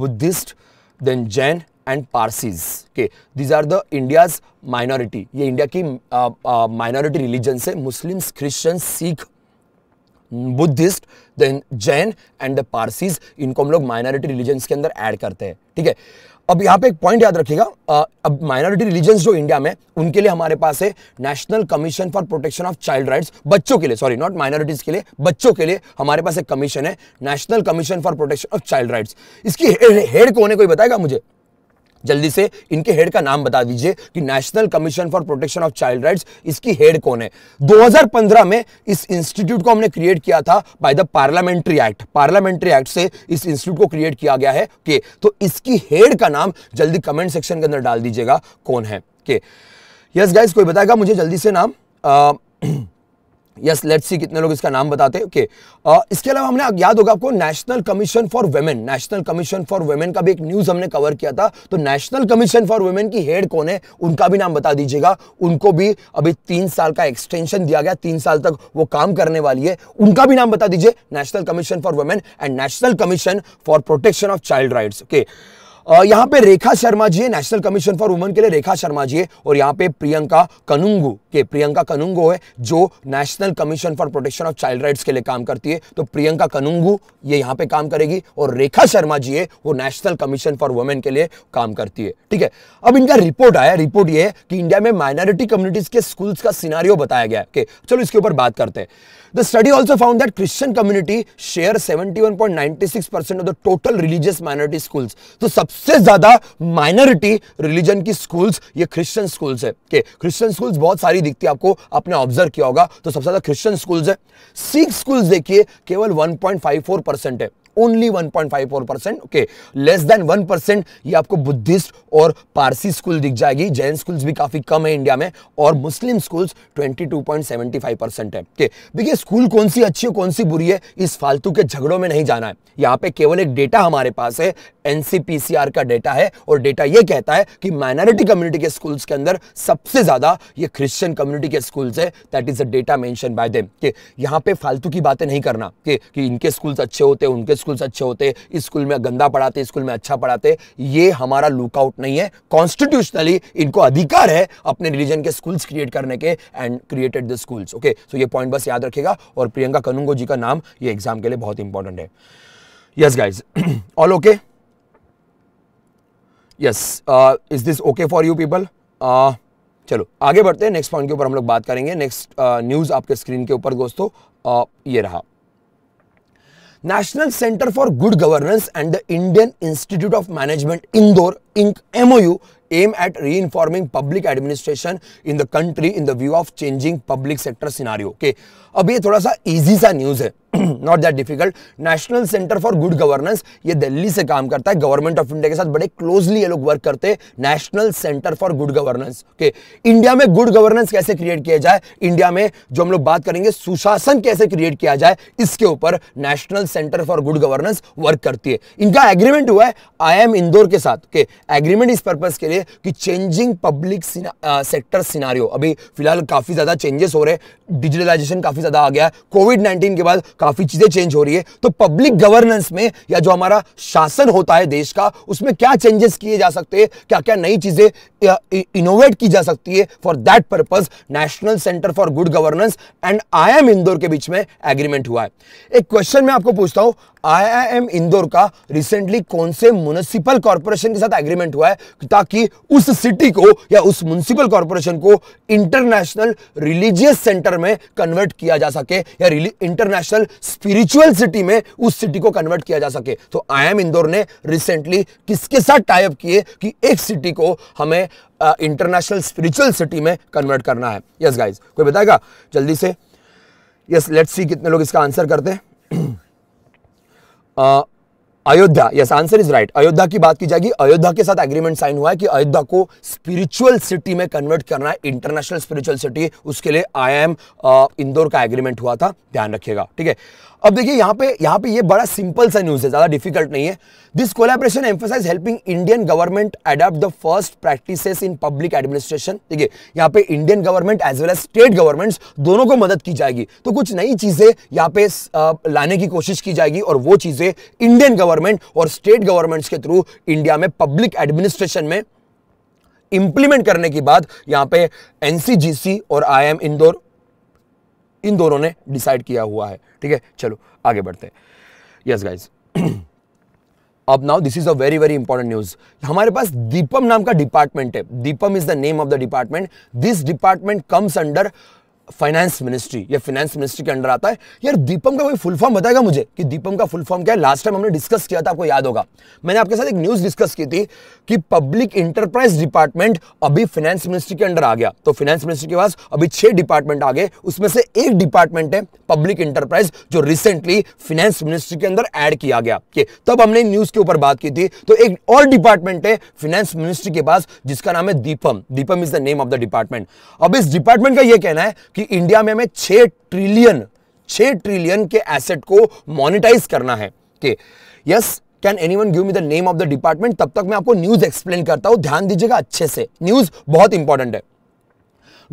Buddhist then Jain and Parsis के these are the India's minority ये इंडिया की माइनॉरिटी रिलीजन से Muslims Christian Sikh Buddhist then Jain and the Parsis इनको हम लोग माइनॉरिटी रिलीजन के अंदर ऐड करते हैं ठीक है अब यहाँ पे एक पॉइंट याद रखिएगा अब माइनॉरिटी रिलीजन जो इंडिया में उनके लिए हमारे पास है national commission for protection of child rights बच्चों के लिए सॉरी नॉट माइनॉरिटीज के लिए बच्चों के लिए हमारे पास एक कमीशन है national commission for protection of child rights इसकी हेड कौन है कोई बताएगा मुझे जल्दी से इनके हेड का नाम बता दीजिए कि national commission for protection of child rights इसकी हेड कौन है 2015 में इस इंस्टीट्यूट को हमने क्रिएट किया था by the parliamentary act parliamentary act से इस इंस्टीट्यूट को क्रिएट किया गया है के तो इसकी हेड का नाम जल्दी कमेंट सेक्शन के अंदर डाल दीजिएगा कौन है के यस गाइस कोई बताएगा मुझे जल्दी से नाम आ, यस लेट्स सी कितने लोग इसका नाम बताते हैं ओके इसके अलावा हमने याद होगा आपको national commission for women national commission for women का भी एक न्यूज़ हमने कवर किया था तो नेशनल कमीशन फॉर वेमेन की हेड कौन है उनका भी नाम बता दीजिएगा उनको भी अभी तीन साल का एक्सटेंशन दिया गया तीन साल तक वो काम करने वाली है उनका भी नाम बता दीजिए national commission for women and national commission for protection of child rights okay यहाँ पे रेखा शर्मा जी है नेशनल कमीशन फॉर वुमेन के लिए रेखा शर्मा जी है और यहाँ पे प्रियंका कनुंगू के प्रियंका कनुंगो है जो national commission for protection of child rights के लिए काम करती है तो प्रियंका कनुंगू ये यहाँ पे काम करेगी और रेखा शर्मा जी है वो नेशनल कमीशन फॉर वुमेन के लिए काम करती है ठीक है अब इनका रिपोर्ट आया रिपोर्ट ये है कि इंडिया में माइनॉरिटी कम्युनिटीज के स्कूल्स का सिनारियो बताया गया है चलो इसके ऊपर बात करते हैं The study also found that Christian community share 71.96% percent of the total religious minority schools. तो सबसे ज़्यादा minority religion की schools ये Christian schools है के Christian schools बहुत सारी दिखती है आपको आपने observe किया होगा तो सबसे ज़्यादा Christian schools है Sikh schools देखिए केवल 1.54% percent है only 1.54 percent okay less than one percent ये आपको बुद्धिस्ट और पारसी स्कूल दिख जाएगी जैन स्कूल्स भी काफ़ी कम है इंडिया में और मुस्लिम स्कूल्स 22.75 परसेंट है ओके देखिए स्कूल कौन सी अच्छी है कौन सी बुरी है इस फालतू के झगड़ों में नहीं जाना है यहाँ पे केवल एक डेटा हमारे पास है एनसीपीसीआर का डेटा है और डेटा ये कहता है कि माइनॉरिटी कम्युनिटी के स्कूल्स के अंदर सबसे ज़्यादा ये क्रिश्चियन कम्युनिटी के स्कूल्स है that is a data mention by them कि यहाँ पे फालतू की बातें नहीं करना कि, कि इनके स्कूल्स अच्छे होते हैं उनके स्कूल्स अच्छे होते स्कूल में गंदा पढ़ाते स्कूल में अच्छा पढ़ाते ये हमारा लुकआउट नहीं है कॉन्स्टिट्यूशनली इनको अधिकार है अपने रिलीजन के स्कूल्स क्रिएट करने के and created the schools okay so ये पॉइंट बस याद रखेगा और प्रियंका कनुंगो जी का नाम ये एग्जाम के लिए बहुत इंपॉर्टेंट है yes guys all okay yes is this okay for you people चलो आगे बढ़ते हैं नेक्स्ट पॉइंट के ऊपर हम लोग बात करेंगे नेक्स्ट न्यूज़ uh, आपके स्क्रीन के ऊपर दोस्तों uh, ये रहा National Center for Good Governance and the Indian Institute of Management Indore MOU aim at reinforming public administration in the country in the view of changing public sector scenario. Okay. अब ये थोड़ा सा easy सा news है not that difficult national centre for good governance ये दिल्ली से काम करता है गवर्नमेंट ऑफ इंडिया के साथ बड़े क्लोजली ये लोग वर्क करते हैं national centre for good governance okay India में गुड गवर्नेंस कैसे क्रिएट किया जाए इंडिया में जो हम लोग बात करेंगे सुशासन कैसे क्रिएट किया जाए इसके ऊपर national centre for good governance work करती है इनका एग्रीमेंट हुआ है आई एम इंदौर के साथ एग्रीमेंट इस पर्पज़ के लिए कि चेंजिंग पब्लिक सेक्टर सिनारियो अभी फिलहाल काफ़ी ज़्यादा चेंजेस हो रहे हैं डिजिटलाइजेशन काफ़ी ज़्यादा आ गया है कोविड नाइन्टीन के बाद काफ़ी चीज़ें चेंज हो रही है तो पब्लिक गवर्नेंस में या जो हमारा शासन होता है देश का उसमें क्या चेंजेस किए जा सकते हैं क्या क्या नई चीज़ें इनोवेट की जा सकती है for that purpose national centre for good governance and I M Indore के बीच में एग्रीमेंट हुआ है एक क्वेश्चन मैं आपको पूछता हूँ आई इंदौर का रिसेंटली कौन से म्यूनिसिपल कॉर्पोरेशन के साथ एग्रीमेंट एग्रीमेंट हुआ है ताकि उस सिटी को या उस म्यूनसिपल कॉरपोरेशन को इंटरनेशनल रिलीजियस सेंटर में कन्वर्ट किया जा सके या इंटरनेशनल स्पिरिचुअल सिटी में उस सिटी को कन्वर्ट किया जा सके तो आई एम इंदौर ने रिसेंटली किसके साथ टाइप किए कि एक सिटी को हमें इंटरनेशनल स्पिरिचुअल सिटी में कन्वर्ट करना है यस yes, गाइज कोई बताएगा जल्दी से यस लेट्स सी कितने लोग इसका आंसर करते हैं Ayodhya yes answer is right Ayodhya की बात की जाएगी अयोध्या के साथ एग्रीमेंट साइन हुआ है कि अयोध्या को स्पिरिचुअल सिटी में कन्वर्ट करना है इंटरनेशनल स्पिरिचुअल सिटी उसके लिए आई एम uh, इंदौर का एग्रीमेंट हुआ था ध्यान रखिएगा ठीक है अब देखिए यहाँ पे यहाँ पे ये बड़ा सिंपल सा न्यूज़ है ज़्यादा डिफिकल्ट नहीं है this collaboration emphasise helping Indian government adopt the first practices in public administration देखिए यहाँ पे Indian government as well as state governments दोनों को मदद की जाएगी तो कुछ नई चीज़ें यहाँ पे लाने की कोशिश की जाएगी और वो चीज़ें इंडियन गवर्नमेंट और स्टेट गवर्नमेंट्स के थ्रू इंडिया में पब्लिक एडमिनिस्ट्रेशन में इंप्लीमेंट करने के बाद यहाँ पे एनसीजीसी और आई इंदौर इन दोनों ने डिसाइड किया हुआ है ठीक है चलो आगे बढ़ते हैं यस गाइज अब now this is a very very important news हमारे पास दीपम नाम का डिपार्टमेंट है DIPAM is the name of the department this department comes under finance ministry या फाइनेंस मिनिस्ट्री के अंडर आता है यार दीपम का कोई फुल फॉर्म बताएगा मुझे कि दीपम का फुल फॉर्म क्या है लास्ट टाइम हमने डिस्कस किया था आपको याद होगा मैंने आपके साथ एक न्यूज़ डिस्कस की थी कि पब्लिक इंटरप्राइज डिपार्टमेंट अभी फाइनेंस मिनिस्ट्री के अंडर आ गया तो फाइनेंस मिनिस्ट्री के पास अभी छह डिपार्टमेंट आ गए उसमें से एक डिपार्टमेंट है पब्लिक इंटरप्राइज जो रिसेंटली फाइनेंस मिनिस्ट्री के अंदर एड किया गया कि तब हमने न्यूज़ के ऊपर बात की थी तो एक और डिपार्टमेंट है फाइनेंस मिनिस्ट्री के पास जिसका नाम है DIPAM DIPAM is the name of the department अब इस डिपार्टमेंट का यह कहना है कि इंडिया में हमें छह ट्रिलियन छह ट्रिलियन के एसेट को मॉनिटाइज करना है के yes can anyone give me the name of the department तब तक मैं आपको न्यूज एक्सप्लेन करता हूं ध्यान दीजिएगा अच्छे से न्यूज बहुत इंपॉर्टेंट है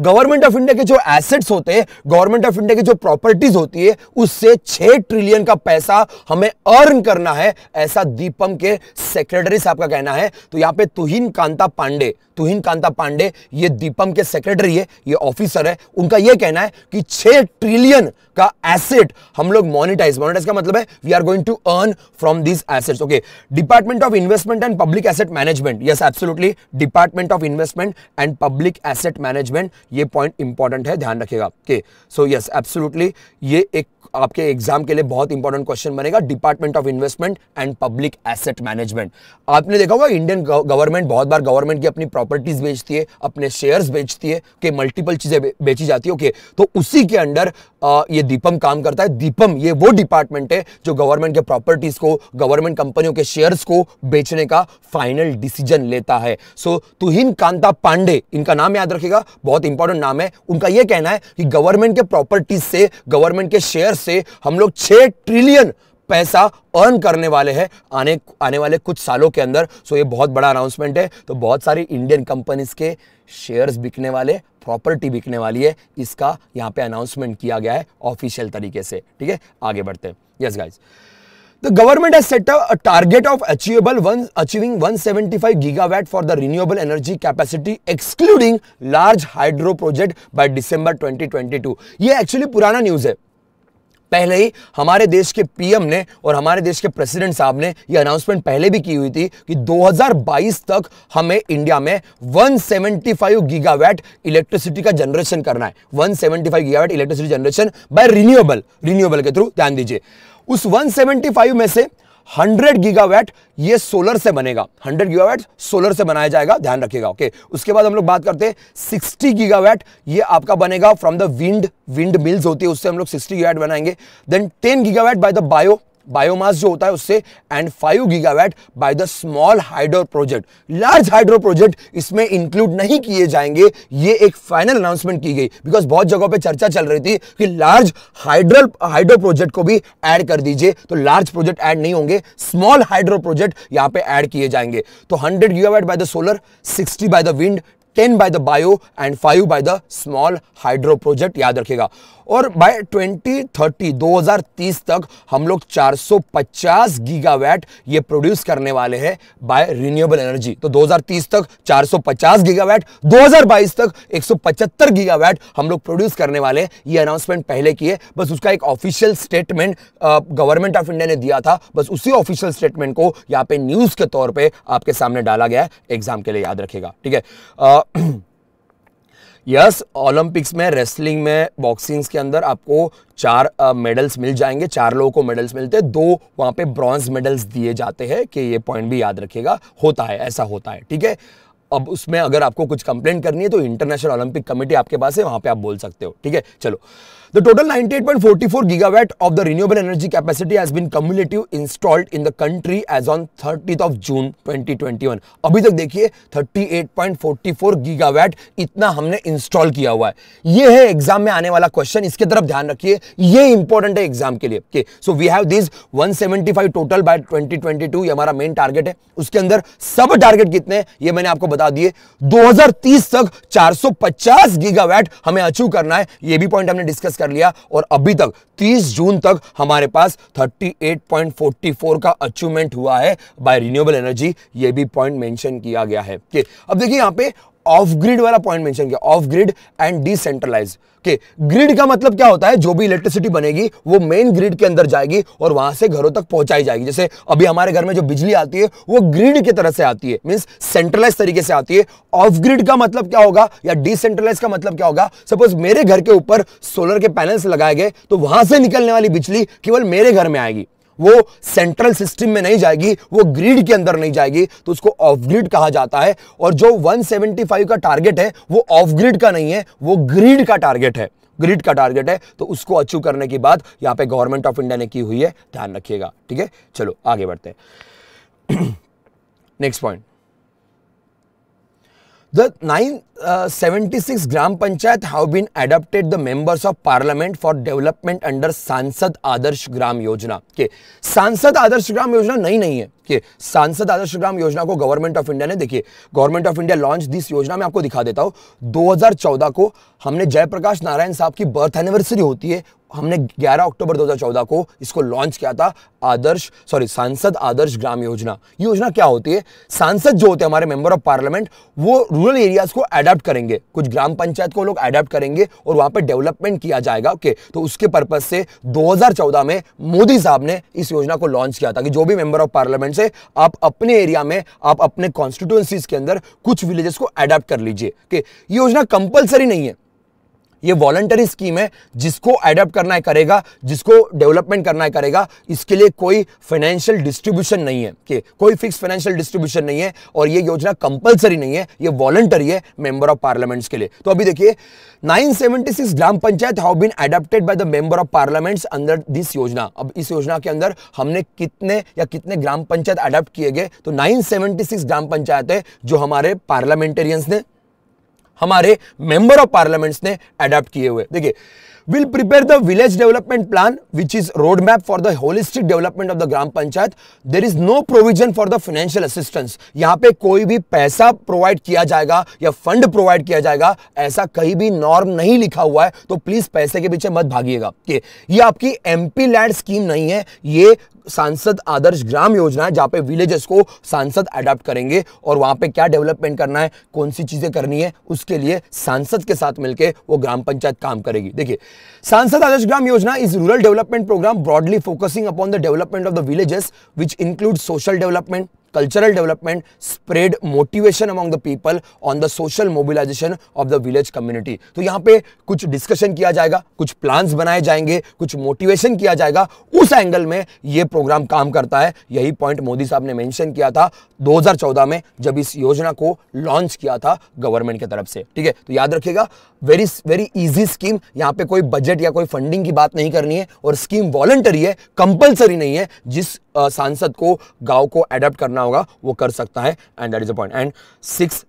गवर्नमेंट ऑफ इंडिया के जो एसेट्स होते हैं गवर्नमेंट ऑफ इंडिया की जो प्रॉपर्टीज होती है उससे छह ट्रिलियन का पैसा हमें अर्न करना है ऐसा दीपम के सेक्रेटरी साहब का कहना है तो यहाँ पे तुहिन कांता पांडे तुहिन कांता पांडे ये दीपम के सेक्रेटरी है ये ऑफिसर है उनका यह कहना है कि छह ट्रिलियन का एसेट हम लोग मोनिटाइज मोनिटाइज का मतलब है we are going to earn from this assets okay department of investment and public asset management yes absolutely department of investment and public asset management ये पॉइंट इंपॉर्टेंट है ध्यान रखिएगा ओके सो यस एब्सोल्युटली ये एक आपके exam के लिए बहुत इंपॉर्टेंट क्वेश्चन बनेगा department of investment and public asset management आपने देखा होगा इंडियन गवर्नमेंट बहुत बार गवर्नमेंट की अपनी प्रॉपर्टीज बेचती है अपने शेयर्स बेचती है कि मल्टीपल चीजें बेची जाती है ओके okay, तो उसी के अंडर ये दीपम काम करता है दीपम ये वो डिपार्टमेंट है जो गवर्नमेंट के प्रॉपर्टीज को गवर्नमेंट कंपनियों के शेयर्स को बेचने का फाइनल डिसीजन लेता है सो so, तुहिन कांता पांडे इनका नाम याद रखेगा बहुत इंपॉर्टेंट नाम है उनका यह कहना है कि गवर्नमेंट के प्रॉपर्टीज से गवर्नमेंट के शेयर्स से हम लोग छः ट्रिलियन पैसा अर्न करने वाले हैं आने आने वाले कुछ सालों के अंदर सो ये बहुत बड़ा अनाउंसमेंट है तो बहुत सारी इंडियन कंपनीज के शेयर्स बिकने वाले प्रॉपर्टी बिकने वाली है इसका यहाँ पे अनाउंसमेंट किया गया है ऑफिशियल तरीके से ठीक है आगे बढ़ते हैं yes guys The government has set up a target of achievable one, achieving 175 gigawatt for the renewable energy capacity excluding large hydro project by December 2022. ये actually पुराना news है पहले ही हमारे देश के पीएम ने और हमारे देश के प्रेसिडेंट साहब ने ये अनाउंसमेंट पहले भी की हुई थी कि 2022 तक हमें इंडिया में 175 गीगावाट इलेक्ट्रिसिटी का जनरेशन करना है 175 gigawatt electricity generation by renewable renewable के थ्रू ध्यान दीजिए उस 175 में से 100 गीगावैट ये सोलर से बनेगा 100 गीगावैट सोलर से बनाया जाएगा ध्यान रखिएगा ओके उसके बाद हम लोग बात करते हैं 60 गीगावैट ये आपका बनेगा from the wind wind mills होती है उससे हम लोग 60 गीगावैट बनाएंगे then 10 gigawatt by the bio biomass जो होता है उससे and five gigawatt by the small hydro project large hydro project इसमें इंक्लूड नहीं किए जाएंगे ये एक फाइनल अनाउंसमेंट की गई बिकॉज बहुत जगहों पे चर्चा चल रही थी कि लार्ज हाइड्रल हाइड्रो प्रोजेक्ट को भी ऐड कर दीजिए तो लार्ज प्रोजेक्ट ऐड नहीं होंगे स्मॉल हाइड्रो प्रोजेक्ट यहाँ पे ऐड किए जाएंगे तो hundred gigawatt by the solar sixty by the wind ten by the bio and five by the small hydro project याद रखेगा और बाय 2030 2030 तक हम लोग 450 गीगावाट ये प्रोड्यूस करने वाले हैं बाय रिन्यूएबल एनर्जी तो 2030 तक 450 गीगावाट 2022 तक 175 गीगावाट हम लोग प्रोड्यूस करने वाले हैं ये अनाउंसमेंट पहले किए बस उसका एक official statement government of India ने दिया था बस उसी ऑफिशियल स्टेटमेंट को यहाँ पे न्यूज़ के तौर पर आपके सामने डाला गया है एग्जाम के लिए याद रखेगा ठीक है यस ओलंपिक्स में रेसलिंग में बॉक्सिंग्स के अंदर आपको चार मेडल्स मिल जाएंगे चार लोगों को मेडल्स मिलते हैं दो वहां पे ब्रॉन्ज मेडल्स दिए जाते हैं कि ये पॉइंट भी याद रखेगा होता है ऐसा होता है ठीक है अब उसमें अगर आपको कुछ कंप्लेंट करनी है तो इंटरनेशनल ओलंपिक कमेटी आपके पास है वहां पे आप बोल सकते हो ठीक है चलो The total 98.44 gigawatt of the renewable energy capacity has been cumulative installed in the country as on 30th of June 2021. अभी तक देखिए 38.44 gigawatt इतना हमने install किया हुआ है ये है एग्जाम में आने वाला क्वेश्चन इसके तरफ ध्यान रखिए ये इंपॉर्टेंट है एग्जाम के लिए okay. So we have this 175 total by 2022 ये हमारा मेन टारगेट है उसके अंदर सब टारगेट कितने हैं ये मैंने आपको बता दिए 2030 तक 450 गीगावैट हमें अचीव करना है ये भी पॉइंट हमने डिस्कस कर लिया और अभी तक 30 जून तक हमारे पास 38.44 का अचीवमेंट हुआ है बाय रिन्यूएबल एनर्जी ये भी पॉइंट मेंशन किया गया है कि अब देखिए यहाँ पे ऑफ ग्रिड वाला पॉइंट मेंशन किया ऑफ ग्रिड एंड डिसेंट्रलाइज के ग्रिड का मतलब क्या होता है जो भी इलेक्ट्रिसिटी बनेगी वो मेन ग्रिड के अंदर जाएगी और वहां से घरों तक पहुंचाई जाएगी जैसे अभी हमारे घर में जो बिजली आती है वो ग्रिड की तरह से आती है मीन्स सेंट्रलाइज तरीके से आती है ऑफ ग्रिड का मतलब क्या होगा या डिसेंट्रलाइज का मतलब क्या होगा सपोज मेरे घर के ऊपर सोलर के पैनल्स लगाए गए तो वहां से निकलने वाली बिजली केवल मेरे घर में आएगी वो सेंट्रल सिस्टम में नहीं जाएगी वो ग्रिड के अंदर नहीं जाएगी तो उसको ऑफ ग्रिड कहा जाता है और जो 175 का टारगेट है वो ऑफ ग्रिड का नहीं है वो ग्रिड का टारगेट है ग्रिड का टारगेट है तो उसको अचीव करने की बात यहाँ पे गवर्नमेंट ऑफ इंडिया ने की हुई है ध्यान रखिएगा ठीक है चलो आगे बढ़ते हैं next point The 976 uh, Gram Panchayat have been adopted the members of parliament for development under Sansad Adarsh Gram Yojana. के सांसद आदर्श ग्राम योजना नई नहीं है कि सांसद आदर्श ग्राम योजना को गवर्नमेंट ऑफ इंडिया ने देखिए government of India launch this yojana मैं आपको दिखा देता हूँ 2014 को हमने जयप्रकाश नारायण साहब की बर्थ एनिवर्सरी होती है हमने 11 अक्टूबर 2014 को इसको लॉन्च किया था आदर्श सॉरी सांसद आदर्श ग्राम योजना ये योजना क्या होती है सांसद जो होते हैं हमारे मेंबर ऑफ पार्लियामेंट वो रूरल एरियाज को अडेप्ट करेंगे कुछ ग्राम पंचायत को लोग अडेप्ट करेंगे और वहां पर डेवलपमेंट किया जाएगा ओके तो उसके पर्पज से 2014 में मोदी साहब ने इस योजना को लॉन्च किया था कि जो भी मेंबर ऑफ पार्लियामेंट से आप अपने एरिया में आप अपने कॉन्स्टिट्यूंसीज के अंदर कुछ विलेजेस को अडेप्ट कर लीजिए ये योजना कंपल्सरी नहीं है ये वॉलंटरी स्कीम है जिसको एडप्ट करना है करेगा जिसको डेवलपमेंट करना है करेगा इसके लिए कोई फाइनेंशियल डिस्ट्रीब्यूशन नहीं है कि कोई फिक्स फाइनेंशियल डिस्ट्रीब्यूशन नहीं है और ये योजना कंपलसरी नहीं है ये वॉलंटरी है मेंबर ऑफ पार्लियामेंट्स के लिए तो अभी देखिए 976 gram panchayat how been adapted by the member of parliaments under this yojana अब इस योजना के अंदर हमने कितने या कितने ग्राम पंचायत अडप्ट किए गए तो नाइन ग्राम पंचायत है जो हमारे पार्लियामेंटेरियंस ने हमारे मेंबर ऑफ पार्लियामेंट्स ने अडॉप्ट किए हुए देखिए will prepare the village development plan which is road map for the holistic development of the gram panchayat there is no provision for the financial assistance यहां पे कोई भी पैसा प्रोवाइड किया जाएगा या फंड प्रोवाइड किया जाएगा ऐसा कहीं भी नॉर्म नहीं लिखा हुआ है तो प्लीज पैसे के पीछे मत भागिएगा ये आपकी एमपी लैंड स्कीम नहीं है ये सांसद आदर्श ग्राम योजना है जहाँ पे विलेजेस को सांसद अडॉप्ट करेंगे और वहाँ पे क्या डेवलपमेंट करना है कौन सी चीज़ें करनी है उसके लिए सांसद के साथ मिलकर वो ग्राम पंचायत काम करेगी देखिए सांसद Adarsh Gram Yojana is rural development programme broadly focusing upon the development of the villages which include social development cultural development spread motivation among the people on the social mobilization of the village community तो यहाँ पे कुछ discussion किया जाएगा कुछ plans बनाए जाएंगे कुछ मोटिवेशन किया जाएगा उस एंगल में ये प्रोग्राम काम करता है यही पॉइंट मोदी साहब ने मेंशन किया था 2014 में जब इस योजना को लॉन्च किया था गवर्नमेंट की तरफ से ठीक है तो याद रखिएगा वेरी वेरी इजी स्कीम यहाँ पे कोई बजट या कोई फंडिंग की बात नहीं करनी है और स्कीम वॉलंटरी है कंपलसरी नहीं है जिस सांसद को गांव को एडप्ट करना करना होगा वो कर सकता है and that is a point and six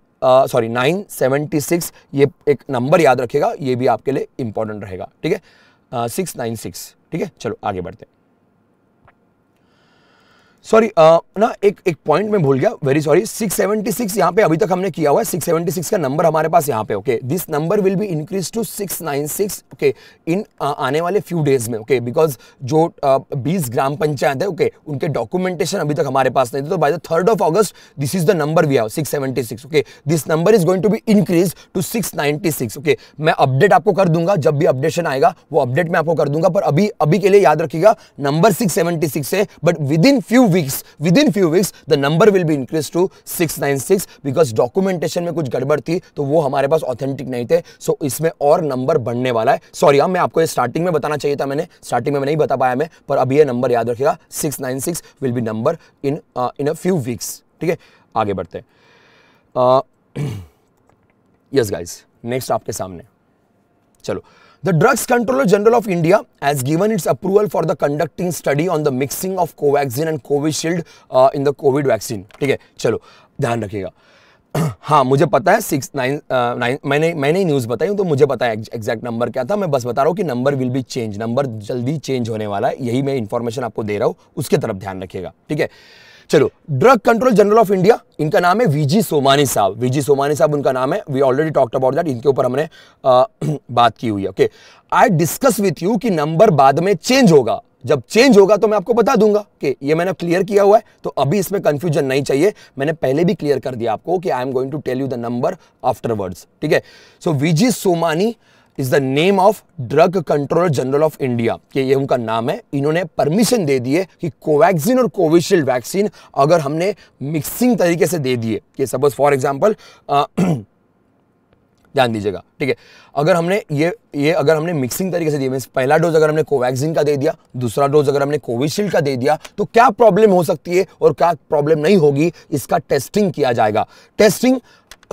sorry nine seventy six ये एक नंबर याद रखेगा ये भी आपके लिए इंपॉर्टेंट रहेगा ठीक है सिक्स नाइन सिक्स ठीक है चलो आगे बढ़ते हैं सॉरी uh, ना एक एक पॉइंट में भूल गया वेरी सॉरी 676 यहाँ पे अभी तक हमने किया हुआ है 676 का नंबर हमारे पास यहाँ पे okay this number will be increase to 696 okay इन आने वाले फ्यू डेज में ओके okay, बिकॉज जो uh, बीस uh, ग्राम पंचायत है ओके okay, उनके डॉक्यूमेंटेशन अभी तक हमारे पास नहीं थे तो by the third of August this is the number we have 676 okay this number is going to be increase to 696 okay okay, मैं अपडेट आपको कर दूंगा जब भी अपडेशन आएगा वो अपडेट मैं आपको कर दूंगा पर अभी अभी के लिए याद रखिएगा नंबर सिक्स है but within few weeks within few weeks the number will be increased to 696 because documentation में कुछ गड़बड़ थी तो वो हमारे पास authentic नहीं थे so इसमें और number बढ़ने वाला है sorry हाँ मैं आपको ये starting में बताना चाहिए था मैंने starting में मैं नहीं बता पाया मैं पर अब ये number याद रखिएगा 696 will be number in uh, in a few weeks ठीक है आगे बढ़ते हैं यस गाइस नेक्स्ट आपके सामने चलो The Drugs Controller General of India has given its approval for the conducting study on the mixing of Covaxin and Covishield uh, in the COVID vaccine. ठीक है चलो ध्यान रखिएगा हाँ मुझे पता है सिक्स नाइन नाइन मैंने मैंने ही न्यूज़ बताई हूँ तो मुझे पता है एग्जैक्ट नंबर क्या था मैं बस बता रहा हूँ कि number will be change number जल्दी चेंज होने वाला है यही मैं इन्फॉर्मेशन आपको दे रहा हूँ उसके तरफ ध्यान रखिएगा ठीक है चलो drug control general of India इनका नाम है वीजी सोमानी साहब वीजी सोमानी साहब उनका नाम है we already talked about that इनके ऊपर हमने आ, बात की हुई है okay I discuss with you कि नंबर बाद में चेंज होगा जब चेंज होगा तो मैं आपको बता दूंगा कि ये मैंने क्लियर किया हुआ है तो अभी इसमें कंफ्यूजन नहीं चाहिए मैंने पहले भी क्लियर कर दिया आपको कि I am going to tell you the number afterwards ठीक है so V G Somani is the name of drug controller general of India कि ये उनका नाम है इन्होंने परमिशन दे दिए कि कोवैक्सिन और कोविशील्ड वैक्सीन अगर हमने मिक्सिंग तरीके से दे दिए कि सपोज फॉर एग्जाम्पल ध्यान दीजिएगा ठीक है अगर हमने ये ये अगर हमने मिक्सिंग तरीके से दिया मीन पहला डोज अगर हमने कोवैक्सिन का दे दिया दूसरा डोज अगर हमने कोविशील्ड का दे दिया तो क्या प्रॉब्लम हो सकती है और क्या प्रॉब्लम नहीं होगी इसका टेस्टिंग किया जाएगा टेस्टिंग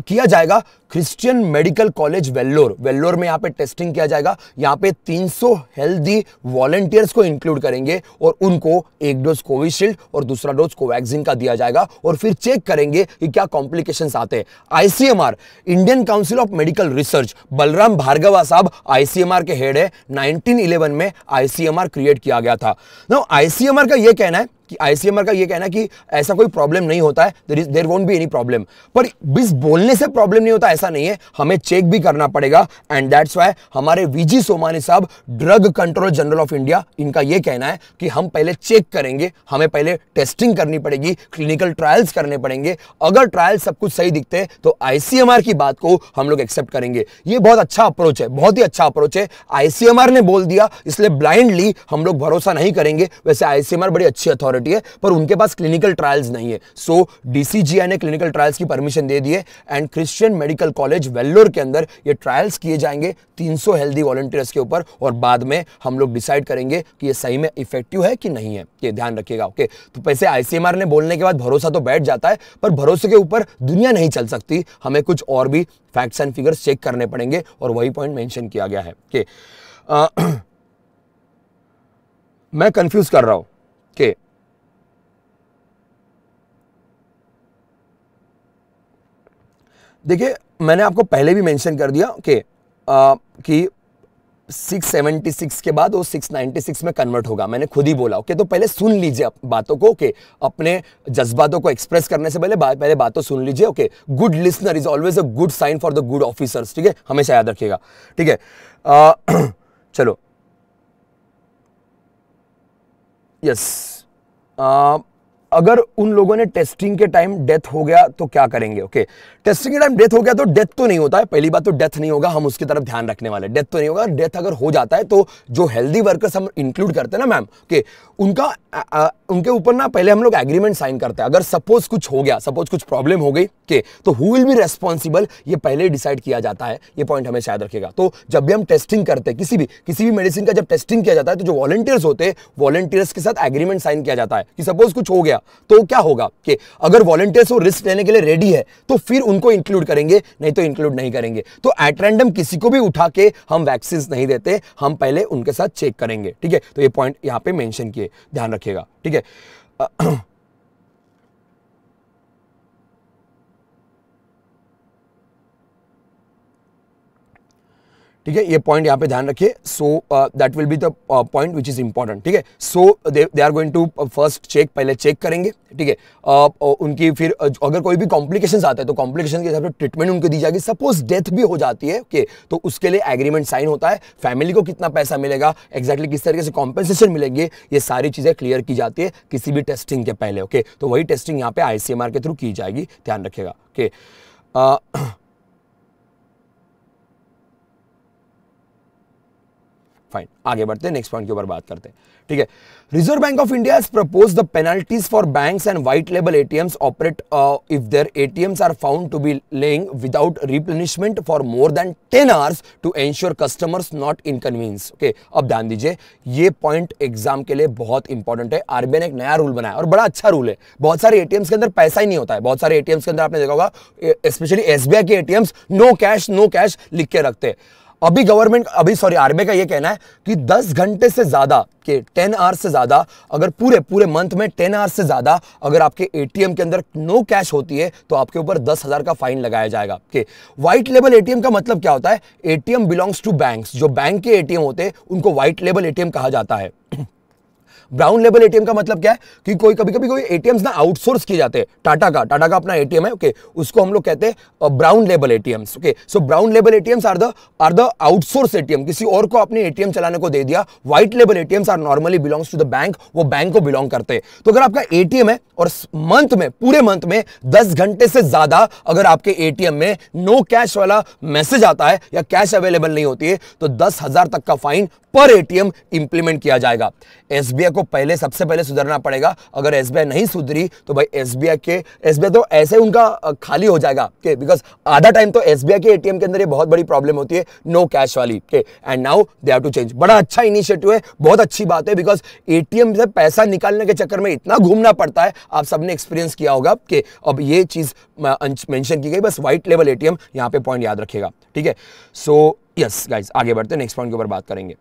किया जाएगा Christian medical college Vellore Vellore में यहाँ पे टेस्टिंग किया जाएगा यहाँ पे 300 हेल्दी वॉलेंटियर्स को इंक्लूड करेंगे और उनको एक डोज कोविशील्ड और दूसरा डोज कोवैक्सीन का दिया जाएगा और फिर चेक करेंगे कि क्या कॉम्प्लिकेशंस आते हैं ICMR Indian council of medical research Balram Bhargava साहब आईसीएमआर के हेड है नाइनटीन में आईसीएमआर क्रिएट किया गया था ना आईसीएमआर का यह कहना है कि आईसीएमआर का ये कहना है कि ऐसा कोई प्रॉब्लम नहीं होता है there won't be any problem पर बिस बोलने से प्रॉब्लम नहीं होता ऐसा नहीं है हमें चेक भी करना पड़ेगा एंड दैट्स वाई हमारे वीजी सोमानी साहब drug control general of India इनका यह कहना है कि हम पहले चेक करेंगे हमें पहले टेस्टिंग करनी पड़ेगी क्लिनिकल ट्रायल्स करने पड़ेंगे अगर ट्रायल सब कुछ सही दिखते हैं तो आईसीएमआर की बात को हम लोग एक्सेप्ट करेंगे ये बहुत अच्छा अप्रोच है बहुत ही अच्छा अप्रोच है आईसीएमआर ने बोल दिया इसलिए ब्लाइंडली हम लोग भरोसा नहीं करेंगे वैसे आईसीएमआर बड़ी अच्छी अथॉरिटी है पर उनके पास क्लिनिकल ट्रायल्स नहीं है सो so, डीसीजीआई ने क्लिनिकल ट्रायल्स की परमिशन दे दी है and Christian medical medical college Vellore के अंदर ये ट्रायल्स किए जाएंगे 300 हेल्दी वॉलंटियर्स के ऊपर और बाद में हम लोग डिसाइड करेंगे कि ये सही में इफेक्टिव है कि नहीं है ये ध्यान रखिएगा ओके तो पैसे आईसीएमआर ने बोलने के बाद भरोसा तो बैठ जाता है पर भरोसे के ऊपर दुनिया नहीं चल सकती हमें कुछ और भी फैक्ट्स एंड फिगर्स चेक करने पड़ेंगे और वही पॉइंट मैंशन किया गया है कि मैं कंफ्यूज कर रहा हूं कि देखिए मैंने आपको पहले भी मेंशन कर दिया कि कि 676 के बाद वो 696 में कन्वर्ट होगा मैंने खुद ही बोला ओके तो पहले सुन लीजिए बातों को ओके अपने जज्बातों को एक्सप्रेस करने से पहले बा, पहले बातों सुन लीजिए okay good listener is always a good sign for the good officers ठीक है हमेशा याद रखिएगा ठीक है चलो यस आ, अगर उन लोगों ने टेस्टिंग के टाइम डेथ हो गया तो क्या करेंगे ओके okay. टेस्टिंग के टाइम डेथ हो गया तो डेथ तो नहीं होता है पहली बात तो डेथ नहीं होगा हम उसकी तरफ ध्यान रखने वाले डेथ तो नहीं होगा डेथ अगर हो जाता है तो जो हेल्दी वर्कर्स हम इंक्लूड करते हैं ना मैम ओके okay. उनका आ, आ, उनके ऊपर ना पहले हम लोग एग्रीमेंट साइन करते हैं अगर सपोज कुछ हो गया सपोज कुछ प्रॉब्लम हो गई के okay, तो हु विल बी रेस्पॉन्सिबल ये पहले डिसाइड किया जाता है ये पॉइंट हमें शायद रखेगा तो जब भी हम टेस्टिंग करते हैं किसी भी किसी भी मेडिसिन का जब टेस्टिंग किया जाता है तो जो वॉलंटियर्स होते हैं वॉलंटियर्स के साथ एग्रीमेंट साइन किया जाता है कि सपोज कुछ हो गया गया तो क्या होगा कि अगर वॉलेंटियर्स वो रिस्क लेने के लिए रेडी है तो फिर उनको इंक्लूड करेंगे नहीं तो इंक्लूड नहीं करेंगे तो एट रैंडम किसी को भी उठा के हम वैक्सीन नहीं देते हम पहले उनके साथ चेक करेंगे ठीक है तो ये पॉइंट यहाँ पे मैंशन किए ध्यान रखिएगा ठीक है ठीक है ये पॉइंट यहाँ पे ध्यान रखिए so that will be the point which is important ठीक है so they are going to first check पहले चेक करेंगे ठीक है uh, uh उनकी फिर uh, अगर कोई भी कॉम्प्लिकेशन आता है तो कॉम्प्लिकेशन के हिसाब से ट्रीटमेंट उनको दी जाएगी सपोज डेथ भी हो जाती है ओके okay, तो उसके लिए एग्रीमेंट साइन होता है फैमिली को कितना पैसा मिलेगा एग्जैक्टली किस तरीके से कॉम्पेंसेशन मिलेंगे ये सारी चीज़ें क्लियर की जाती है किसी भी टेस्टिंग के पहले ओके okay? तो वही टेस्टिंग यहाँ पे आई के थ्रू की जाएगी ध्यान रखेगा ओके okay? uh, फाइन आगे बढ़ते हैं नेक्स्ट पॉइंट के ऊपर बात करते हैं ठीक है Reserve Bank of India propose the penalties for banks and white label ATMs operate if their ATMs are found to be laying without replenishment for more than ten hours to ensure customers not inconvenience okay अब ध्यान दीजिए ये point exam के लिए बहुत important है RBI ने एक नया रूल बनाया और बड़ा अच्छा रूल है बहुत सारे एटीएम्स के अंदर पैसा ही नहीं होता है बहुत सारे एटीएम्स के अंदर आपने देखा होगा स्पेशली एसबीआई के ATMs no cash no cash लिख के रखते हैं अभी गवर्नमेंट अभी सॉरी आरबीआई का ये कहना है कि 10 घंटे से ज़्यादा के 10 आर से ज़्यादा अगर पूरे पूरे मंथ में 10 आर से ज़्यादा अगर आपके एटीएम के अंदर नो कैश होती है तो आपके ऊपर दस हज़ार का फाइन लगाया जाएगा के व्हाइट लेबल एटीएम का मतलब क्या होता है एटीएम बिलोंग्स टू बैंक्स जो बैंक के एटीएम होते हैं उनको व्हाइट लेबल एटीएम कहा जाता है ब्राउन लेवल एटीएम का मतलब क्या है कि कोई कभी कभी कोई एटीएम्स ना आउटसोर्स किए जाते हैं टाटा का टाटा का अपना एटीएम है ओके okay? उसको हम लोग कहते हैं brown level ATMs okay so brown level ATMs are the are the outsource ATM किसी और को अपने एटीएम चलाने को दे दिया white level ATMs are normally belongs to the bank वो बैंक को बिलोंग करते हैं तो अगर आपका एटीएम है और मंथ में पूरे मंथ में दस घंटे से ज्यादा अगर आपके एटीएम में नो कैश वाला मैसेज आता है या कैश अवेलेबल नहीं होती है तो दस हजार तक का फाइन पर एटीएम इंप्लीमेंट किया जाएगा एसबीआई को पहले सबसे पहले सुधरना पड़ेगा अगर एसबीआई नहीं सुधरी तो भाई एसबीआई के एसबीआई तो ऐसे उनका खाली हो जाएगा के बिकॉज आधा टाइम तो एसबीआई के एटीएम के अंदर ये बहुत बड़ी प्रॉब्लम होती है नो कैश वाली के and now they have to change बड़ा अच्छा इनिशिएटिव है बहुत अच्छी बात है बिकॉज एटीएम से पैसा निकालने के चक्कर में इतना घूमना पड़ता है आप सबने एक्सपीरियंस किया होगा कि अब ये चीज़ मेंशन की गई बस व्हाइट लेवल एटीएम यहां पे पॉइंट याद रखिएगा ठीक है सो यस गाइस आगे बढ़ते हैं नेक्स्ट पॉइंट के ऊपर बात करेंगे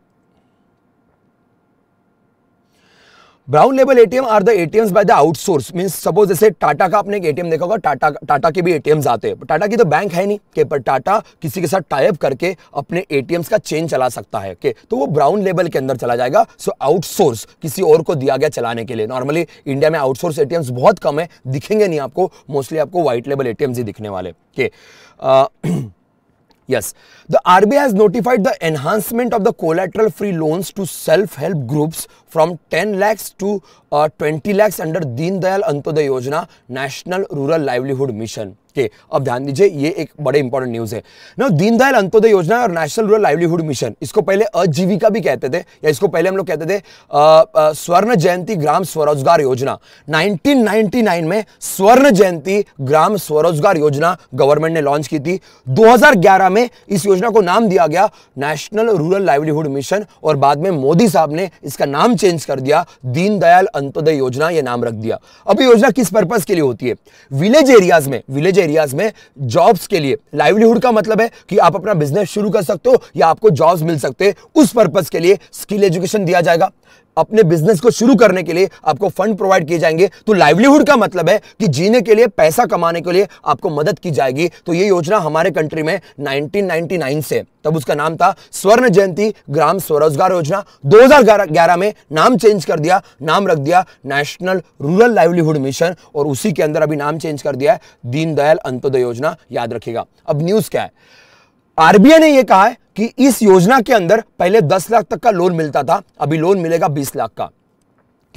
brown label ATM are the ATMs by the outsource mean suppose जैसे टाटा का आपने एक एटीएम देखा होगा टाटा टाटा के भी एटीएम्स आते हैं टाटा की तो बैंक है नहीं के पर टाटा किसी के साथ टाइप करके अपने एटीएम्स का चेन चला सकता है के तो वो ब्राउन लेबल के अंदर चला जाएगा सो आउटसोर्स किसी और को दिया गया चलाने के लिए नॉर्मली इंडिया में आउटसोर्स एटीएम्स बहुत कम है दिखेंगे नहीं आपको मोस्टली आपको व्हाइट लेबल एटीएम्स ही दिखने वाले के Yes, the RBI has notified the enhancement of the collateral free loans to self-help groups from 10 lakhs to uh, 20 lakhs under Deen Dayal Antodaya Yojana National Rural Livelihood Mission. के अब ध्यान दीजिए ये एक बड़े इंपॉर्टेंट न्यूज है ना दीनदयाल अंत्योदय योजना और नेशनल रूरल लाइवलीहुड मिशन इसको पहले अजीविका भी कहते थे या इसको पहले हम लोग कहते थे स्वर्ण जयंती ग्राम स्वरोजगार योजना 1999 में स्वर्ण जयंती ग्राम स्वरोजगार योजना गवर्नमेंट ने लॉन्च की थी 2011 में इस योजना को नाम दिया गया नेशनल रूरल लाइवलीहुड मिशन और बाद में मोदी साहब ने इसका नाम चेंज कर दिया दीनदयाल अंत्योदय योजना यह नाम रख दिया अब योजना किस पर्पज के लिए होती है विलेज एरियाज में विलेज एरियाज में जॉब्स के लिए लाइवलीहुड का मतलब है कि आप अपना बिजनेस शुरू कर सकते हो या आपको जॉब्स मिल सकते हैं उस पर्पज के लिए स्किल एजुकेशन दिया जाएगा अपने बिजनेस को शुरू करने के लिए आपको फंड प्रोवाइड किए जाएंगे तो लाइवलीहुड का मतलब है कि जीने के लिए पैसा कमाने के लिए आपको मदद की जाएगी तो ये योजना हमारे कंट्री में 1999 से तब उसका नाम था स्वर्ण जयंती ग्राम स्वरोजगार योजना 2011 में नाम चेंज कर दिया नाम रख दिया नेशनल रूरल लाइवलीहुड मिशन और उसी के अंदर अभी नाम चेंज कर दिया है दीनदयाल अंत्योदय योजना याद रखेगा अब न्यूज क्या है आरबीआई ने यह कहा है कि इस योजना के अंदर पहले 10 लाख तक का लोन मिलता था अभी लोन मिलेगा 20 लाख का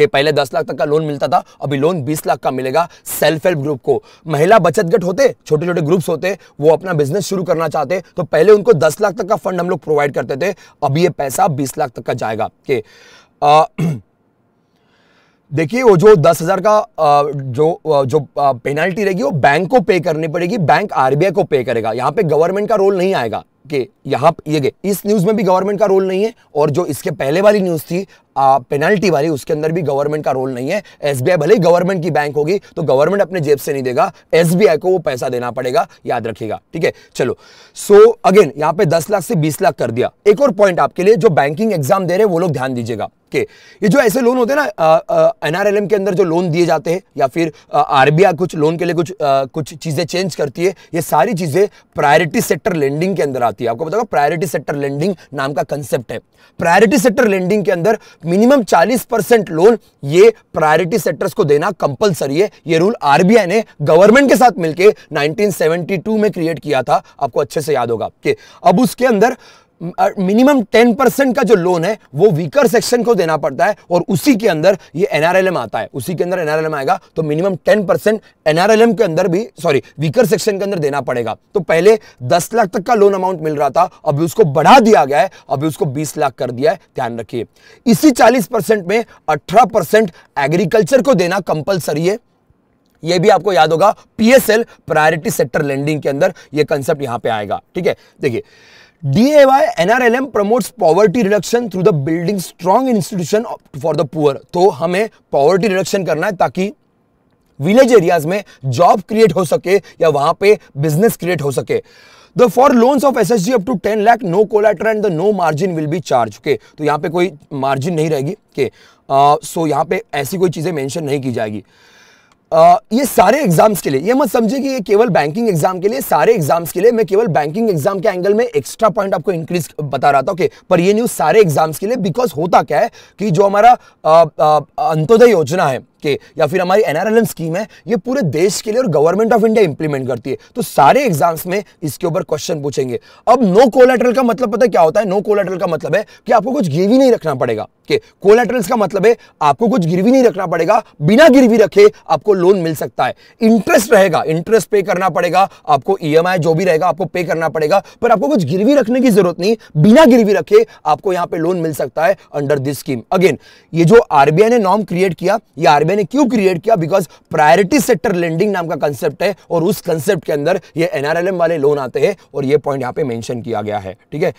कि पहले दस लाख तक का लोन मिलता था अभी लोन बीस लाख का मिलेगा सेल्फ हेल्प ग्रुप को महिला बचत गट होते छोटे छोटे ग्रुप्स होते वो अपना बिजनेस शुरू करना चाहते तो पहले उनको दस लाख तक का फंड हम लोग प्रोवाइड करते थे अभी ये पैसा बीस लाख तक का जाएगा के देखिए वो जो दस हज़ार का जो जो पेनल्टी रहेगी वो बैंक को पे करनी पड़ेगी बैंक आरबीआई को पे करेगा यहाँ पे गवर्नमेंट का रोल नहीं आएगा कि यहाँ ये गए इस न्यूज़ में भी गवर्नमेंट का रोल नहीं है और जो इसके पहले वाली न्यूज़ थी पेनल्टी वाली उसके अंदर भी गवर्नमेंट का रोल नहीं है एस भले ही गवर्नमेंट की बैंक होगी तो गवर्नमेंट अपने जेब से नहीं देगा एस को वो पैसा देना पड़ेगा याद रखिएगा ठीक है चलो सो अगेन यहाँ पे दस लाख से बीस लाख कर दिया एक और पॉइंट आपके लिए जो बैंकिंग एग्जाम दे रहे वो लोग ध्यान दीजिएगा के ये जो ऐसे लोन होते हैं ना एनआरएलएम के अंदर जो लोन दिए जाते हैं या फिर आरबीआई कुछ लोन के लिए कुछ आ, कुछ चीज़ें चेंज करती है ये सारी चीज़ें प्रायोरिटी सेक्टर लेंडिंग के अंदर आती है आपको बताओ प्रायोरिटी सेक्टर लेंडिंग नाम का कंसेप्ट है प्रायोरिटी सेक्टर लेंडिंग के अंदर मिनिमम 40 परसेंट लोन ये प्रायोरिटी सेक्टर्स को देना कंपलसरी है ये रूल आरबीआई ने गवर्नमेंट के साथ मिलकर 1972 में क्रिएट किया था आपको अच्छे से याद होगा कि अब उसके अंदर मिनिमम टेन परसेंट का जो लोन है वो वीकर सेक्शन को देना पड़ता है और उसी के अंदर ये एनआरएलएम आता है उसी के अंदर एनआरएलएम आएगा तो मिनिमम टेन परसेंट एनआरएलएम के अंदर भी सॉरी वीकर सेक्शन के अंदर देना पड़ेगा तो पहले दस लाख तक का लोन अमाउंट मिल रहा था अभी उसको बढ़ा दिया गया है अभी उसको बीस लाख कर दिया है ध्यान रखिए इसी चालीस में अठारह एग्रीकल्चर को देना कंपलसरी है ये भी आपको याद होगा पीएसएल प्रायोरिटी सेक्टर लैंडिंग के अंदर ये कंसेप्ट यहां पे आएगा ठीक है देखिए DAY NRLM promotes poverty reduction through the building strong institution for the poor. तो हमें पॉवर्टी रिडक्शन करना है ताकि विलेज एरियाज में जॉब क्रिएट हो सके या वहां पे बिजनेस क्रिएट हो सके the for loans of S S G up to ten lakh no collateral and the no margin will be charge के तो यहां पर कोई मार्जिन नहीं रहेगी ओके सो यहां पर ऐसी कोई चीज़ें मैंशन नहीं की जाएगी ये सारे एग्जाम्स के लिए ये मत समझे कि ये केवल बैंकिंग एग्जाम के लिए सारे एग्जाम्स के लिए मैं केवल बैंकिंग एग्जाम के एंगल में एक्स्ट्रा पॉइंट आपको इंक्रीज बता रहा था ओके पर ये न्यूज़ सारे एग्जाम्स के लिए बिकॉज होता क्या है कि जो हमारा अंत्योदय योजना है के या फिर हमारी एनआरएलएम स्कीम है ये पूरे देश के लिए और गवर्नमेंट ऑफ इंडिया इंप्लीमेंट करती है तो सारे एग्जाम्स में इसके ऊपर क्वेश्चन पूछेंगे अब नो कोलेट्रल का मतलब पता क्या होता है नो कोलेट्रल का मतलब है कि आपको कुछ गिरवी नहीं रखना पड़ेगा के कोलेट्रल्स का मतलब है आपको कुछ गिरवी नहीं रखना पड़ेगा बिना गिरवी रखे आपको लोन मिल सकता है इंटरेस्ट रहेगा इंटरेस्ट पे करना पड़ेगा आपको ईएमआई e जो भी रहेगा आपको पे करना पड़ेगा पर आपको कुछ गिरवी रखने की जरूरत नहीं बिना गिरवी रखे आपको यहां पे लोन मिल सकता है अंडर दिस स्कीम अगेन ये जो आरबीआई ने नॉर्म क्रिएट किया ये आरबीआई मैंने क्यों क्रिएट किया बिकॉज प्रायोरिटी सेक्टर लेंडिंग नाम का कंसेप्ट है और उस कंसेप्ट के अंदर ये एनआरएलएम वाले लोन आते हैं और ये पॉइंट यहां पे मेंशन किया गया है ठीक है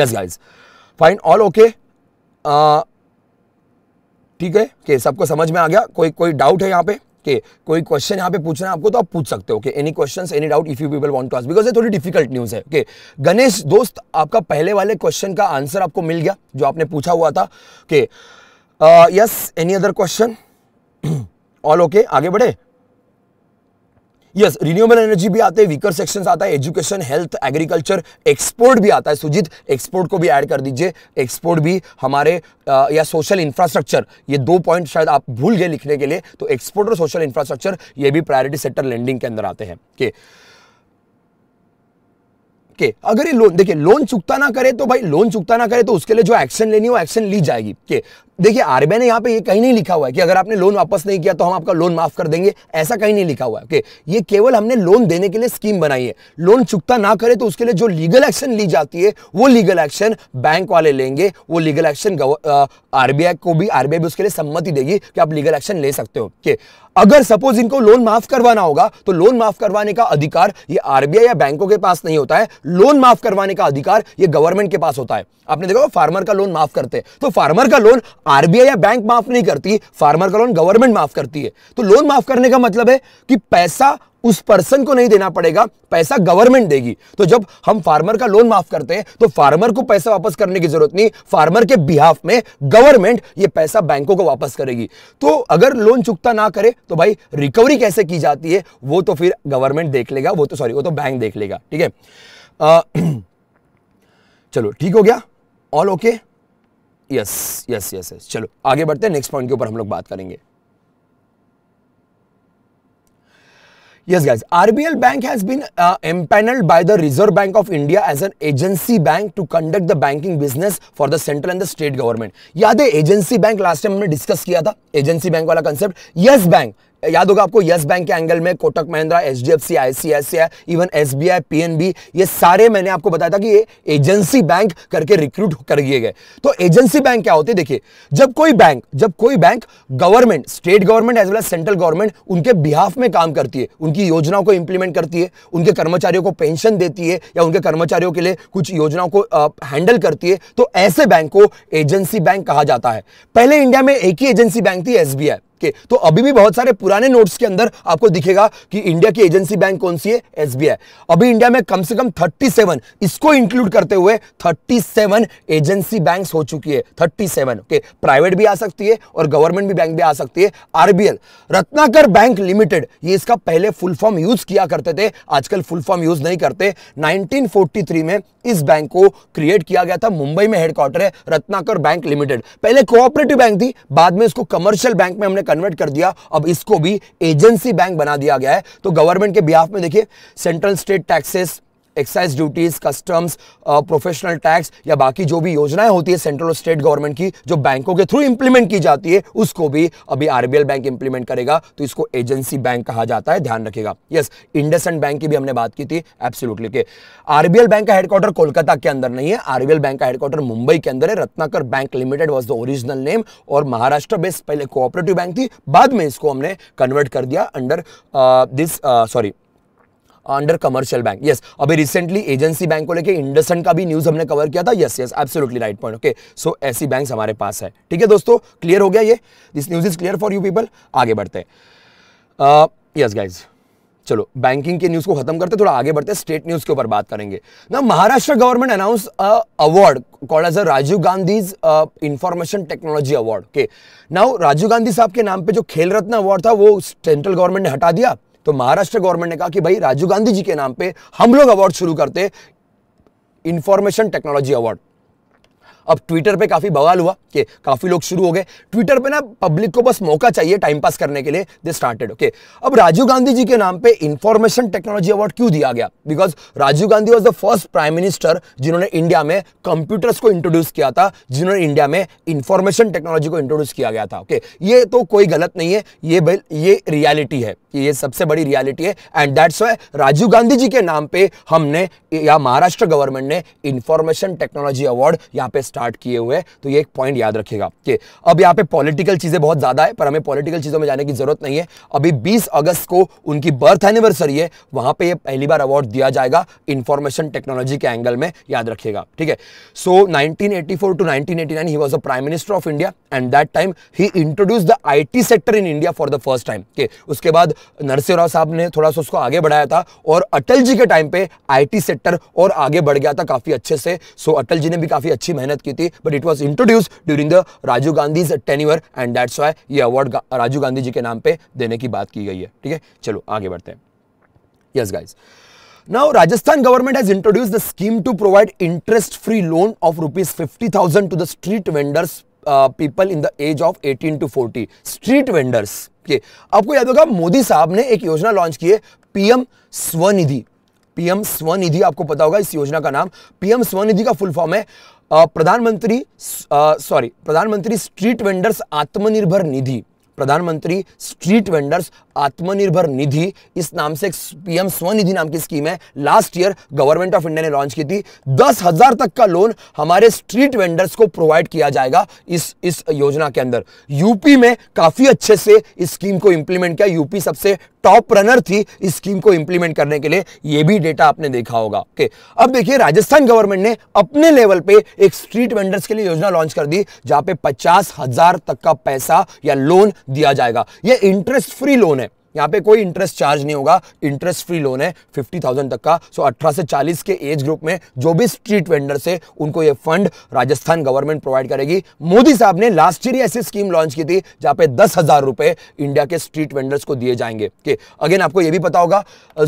yes guys fine all okay ठीक है के सबको समझ में आ गया कोई कोई डाउट है यहां पे के कोई क्वेश्चन यहां पे पूछना है आपको तो आप पूछ सकते हो any questions any doubt if you people want to ask because ये थोड़ी डिफिकल्ट न्यूज है के गणेश दोस्त आपका पहले वाले क्वेश्चन का आंसर आपको मिल गया जो आपने पूछा हुआ था के yes any other question all okay आगे बढ़े यस रिन्यूएबल एनर्जी भी आते हैं वीकर सेक्शन आता है एजुकेशन हेल्थ एग्रीकल्चर एक्सपोर्ट भी आता है सुजीत एक्सपोर्ट को भी ऐड कर दीजिए एक्सपोर्ट भी हमारे आ, uh, या सोशल इंफ्रास्ट्रक्चर ये दो पॉइंट शायद आप भूल गए लिखने के लिए तो एक्सपोर्ट और सोशल इंफ्रास्ट्रक्चर ये भी प्रायोरिटी सेक्टर लैंडिंग के अंदर आते हैं के के अगर ये लोन देखिए लोन चुकता ना करे तो भाई लोन चुकता ना करे तो उसके लिए जो एक्शन लेनी हो एक्शन ली जाएगी के देखिए आरबीआई ने यहाँ पे ये कहीं नहीं लिखा हुआ है कि अगर आपने लोन वापस नहीं किया तो हम आपका लोन माफ कर देंगे ऐसा कहीं नहीं लिखा हुआ है ओके ये केवल हमने लोन देने के लिए स्कीम बनाई है लोन चुकता ना करे तो उसके लिए जो लीगल एक्शन ली जाती है वो लीगल एक्शन बैंक वाले लेंगे वो लीगल एक्शन आरबीआई को भी आरबीआई भी उसके लिए सम्मति देगी कि आप लीगल एक्शन ले सकते हो ओके अगर सपोज इनको लोन माफ करवाना होगा तो लोन माफ करवाने का अधिकार ये आरबीआई या बैंकों के पास नहीं होता है लोन माफ करवाने का अधिकार ये गवर्नमेंट के पास होता है आपने देखा फार्मर का लोन माफ करते हैं तो फार्मर का लोन आरबीआई या बैंक माफ नहीं करती फार्मर का लोन गवर्नमेंट माफ करती है तो लोन माफ करने का मतलब है कि पैसा उस पर्सन को नहीं देना पड़ेगा पैसा गवर्नमेंट देगी तो जब हम फार्मर का लोन माफ करते हैं तो फार्मर को पैसा वापस करने की जरूरत नहीं फार्मर के बिहाफ में गवर्नमेंट ये पैसा बैंकों को वापस करेगी तो अगर लोन चुकता ना करे तो भाई रिकवरी कैसे की जाती है वो तो फिर गवर्नमेंट देख लेगा वो तो सॉरी वो तो बैंक देख लेगा ठीक है चलो ठीक हो गया all okay okay? Yes yes yes yes चलो आगे बढ़ते हैं नेक्स्ट पॉइंट के ऊपर हम लोग बात करेंगे yes guys RBL bank has been empanelled by the Reserve Bank of India as an agency bank to conduct the banking business for the central and the state government याद है agency bank last time हमने discuss किया था agency bank वाला concept yes bank याद होगा आपको yes bank के एंगल में Kotak Mahindra H D F C I even S B I P N B ये सारे मैंने आपको बताया था कि ये एजेंसी बैंक करके रिक्रूट कर दिए गए तो एजेंसी बैंक क्या होते देखिए जब कोई बैंक जब कोई bank government state government as well as central government उनके बिहाफ में काम करती है उनकी योजनाओं को इंप्लीमेंट करती है उनके कर्मचारियों को पेंशन देती है या उनके कर्मचारियों के लिए कुछ योजनाओं को हैंडल करती है तो ऐसे बैंक को एजेंसी बैंक कहा जाता है पहले इंडिया में एक ही एजेंसी बैंक थी एसबीआई के तो अभी भी बहुत सारे पुराने नोट्स के अंदर आपको दिखेगा कि इंडिया की एजेंसी बैंक कौन सी है एसबीआई अभी इंडिया में कम से कम 37 इसको इंक्लूड करते हुए 37 एजेंसी बैंक्स हो चुकी है 37 सेवन okay, प्राइवेट भी आ सकती है और गवर्नमेंट भी बैंक भी आ सकती है आरबीएल रत्नाकर बैंक लिमिटेड ये इसका पहले फुल फॉर्म यूज किया करते थे आजकल फुल फॉर्म यूज नहीं करते नाइनटीन में इस बैंक को क्रिएट किया गया था मुंबई में हेडक्वार्टर है रत्नाकर बैंक लिमिटेड पहले कोऑपरेटिव बैंक थी बाद में इसको कमर्शियल बैंक में हमने कन्वर्ट कर दिया अब इसको भी एजेंसी बैंक बना दिया गया है तो गवर्नमेंट के बिहाफ में देखिए central state taxes excise duties customs professional tax या बाकी जो भी योजनाएं होती है सेंट्रल और स्टेट गवर्नमेंट की जो बैंकों के थ्रू इंप्लीमेंट की जाती है उसको भी अभी आरबीएल बैंक इंप्लीमेंट करेगा तो इसको एजेंसी बैंक कहा जाता है ध्यान रखेगा यस इंडस बैंक की भी हमने बात की थी एब्सोल्युटली के आरबीएल बैंक का हेडक्वार्टर कोलकाता के अंदर नहीं है आरबीएल बैंक का हेडक्वार्टर मुंबई के अंदर है Ratnakar bank limited was the original name और महाराष्ट्र बेस्ड पहले कोऑपरेटिव बैंक थी बाद में इसको हमने कन्वर्ट कर दिया under this sorry under commercial bank yes अभी रिसेंटली एजेंसी बैंक को लेके इंडसन का भी न्यूज हमने कवर किया था yes yes absolutely right point okay so ऐसी बैंक हमारे पास है ठीक है दोस्तों क्लियर हो गया ये this news is clear for you people आगे बढ़ते हैं यस गाइज चलो बैंकिंग के न्यूज़ को खत्म करते थोड़ा आगे बढ़ते स्टेट न्यूज़ के ऊपर बात करेंगे ना Maharashtra government announce award called as a Rajiv Gandhi information technology award के नाउ राजीव गांधी साहब के नाम पे जो खेल रत्न अवार्ड था वो सेंट्रल गवर्नमेंट ने हटा दिया तो महाराष्ट्र गवर्नमेंट ने कहा कि भाई राजीव गांधी जी के नाम पे हम लोग अवार्ड शुरू करते इंफॉर्मेशन टेक्नोलॉजी अवार्ड अब ट्विटर पे काफ़ी बवाल हुआ कि काफ़ी लोग शुरू हो गए ट्विटर पे ना पब्लिक को बस मौका चाहिए टाइम पास करने के लिए दे स्टार्टेड ओके अब राजीव गांधी जी के नाम पे इंफॉर्मेशन टेक्नोलॉजी अवार्ड क्यों दिया गया because Rajiv Gandhi was the first prime minister जिन्होंने इंडिया में कंप्यूटर्स को इंट्रोड्यूस किया था जिन्होंने इंडिया में इंफॉर्मेशन टेक्नोलॉजी को इंट्रोड्यूस किया गया था ओके ये तो कोई गलत नहीं है ये ये रियालिटी है कि ये सबसे बड़ी रियालिटी है and that's why Rajiv Gandhi ji के नाम पे हमने या महाराष्ट्र गवर्नमेंट ने इंफॉर्मेशन टेक्नोलॉजी अवार्ड यहाँ पे स्टार्ट किए हुए तो ये एक पॉइंट याद रखिएगा कि अब यहाँ पे पॉलिटिकल चीज़ें बहुत ज़्यादा है पर हमें पॉलिटिकल चीज़ों में जाने की ज़रूरत नहीं है अभी बीस अगस्त को उनकी बर्थ एनिवर्सरी है वहाँ पर ये पहली बार अवार्ड दिया जाएगा इन्फॉर्मेशन टेक्नोलॉजी के एंगल में याद रखिएगा ठीक है so nineteen two nineteen he was a prime minister of India and that time he introduce the I sector in India for the first time के उसके बाद नरसिंह राव साहब ने थोड़ा सा उसको आगे बढ़ाया था और अटल जी के टाइम पे आईटी सेक्टर और आगे बढ़ गया था काफ़ी अच्छे से सो अटल जी ने भी काफ़ी अच्छी मेहनत की थी but it was introduce during the Rajiv Gandhi's tenure and that's why ये अवार्ड राजीव गांधी जी के नाम पर देने की बात की गई है ठीक है चलो आगे बढ़ते हैं yes guys Now, Rajasthan government has introduced the scheme to provide interest-free loan of rupees 50,000 to the street vendors, uh, people in the age of 18 to 40. Street vendors. Okay. आपको याद होगा मोदी साहब ने एक योजना लॉन्च की है पीएम स्वनिधि पीएम स्वनिधि आपको पता होगा इस योजना का नाम पीएम स्वनिधि का फुल फॉर्म है प्रधानमंत्री सॉरी प्रधानमंत्री स्ट्रीट वेंडर्स आत्मनिर्भर निधि प्रधानमंत्री स्ट्रीट वेंडर्स आत्मनिर्भर निधि इस नाम से एक पीएम स्वनिधि नाम की स्कीम है last year government of India ने लॉन्च की थी दस हजार तक का लोन हमारे स्ट्रीट वेंडर्स को प्रोवाइड किया जाएगा इस इस योजना के अंदर यूपी में काफी अच्छे से इस स्कीम को इंप्लीमेंट किया यूपी सबसे टॉप रनर थी इस स्कीम को इंप्लीमेंट करने के लिए यह भी डेटा आपने देखा होगा ओके अब देखिए राजस्थान गवर्नमेंट ने अपने लेवल पे एक स्ट्रीट वेंडर्स के लिए योजना लॉन्च कर दी जहां पे पचास हजार तक का पैसा या लोन दिया जाएगा यह इंटरेस्ट फ्री लोन है यहाँ पे कोई इंटरेस्ट चार्ज नहीं होगा इंटरेस्ट फ्री लोन है फिफ्टी थाउजेंड तक का सो अठारह से चालीस के एज ग्रुप में जो भी स्ट्रीट वेंडर से उनको ये फंड राजस्थान गवर्नमेंट प्रोवाइड करेगी मोदी साहब ने लास्ट ईयर ऐसी स्कीम लॉन्च की थी जहाँ पे दस हजार इंडिया के स्ट्रीट वेंडर्स को दिए जाएंगे के अगेन आपको ये भी पता होगा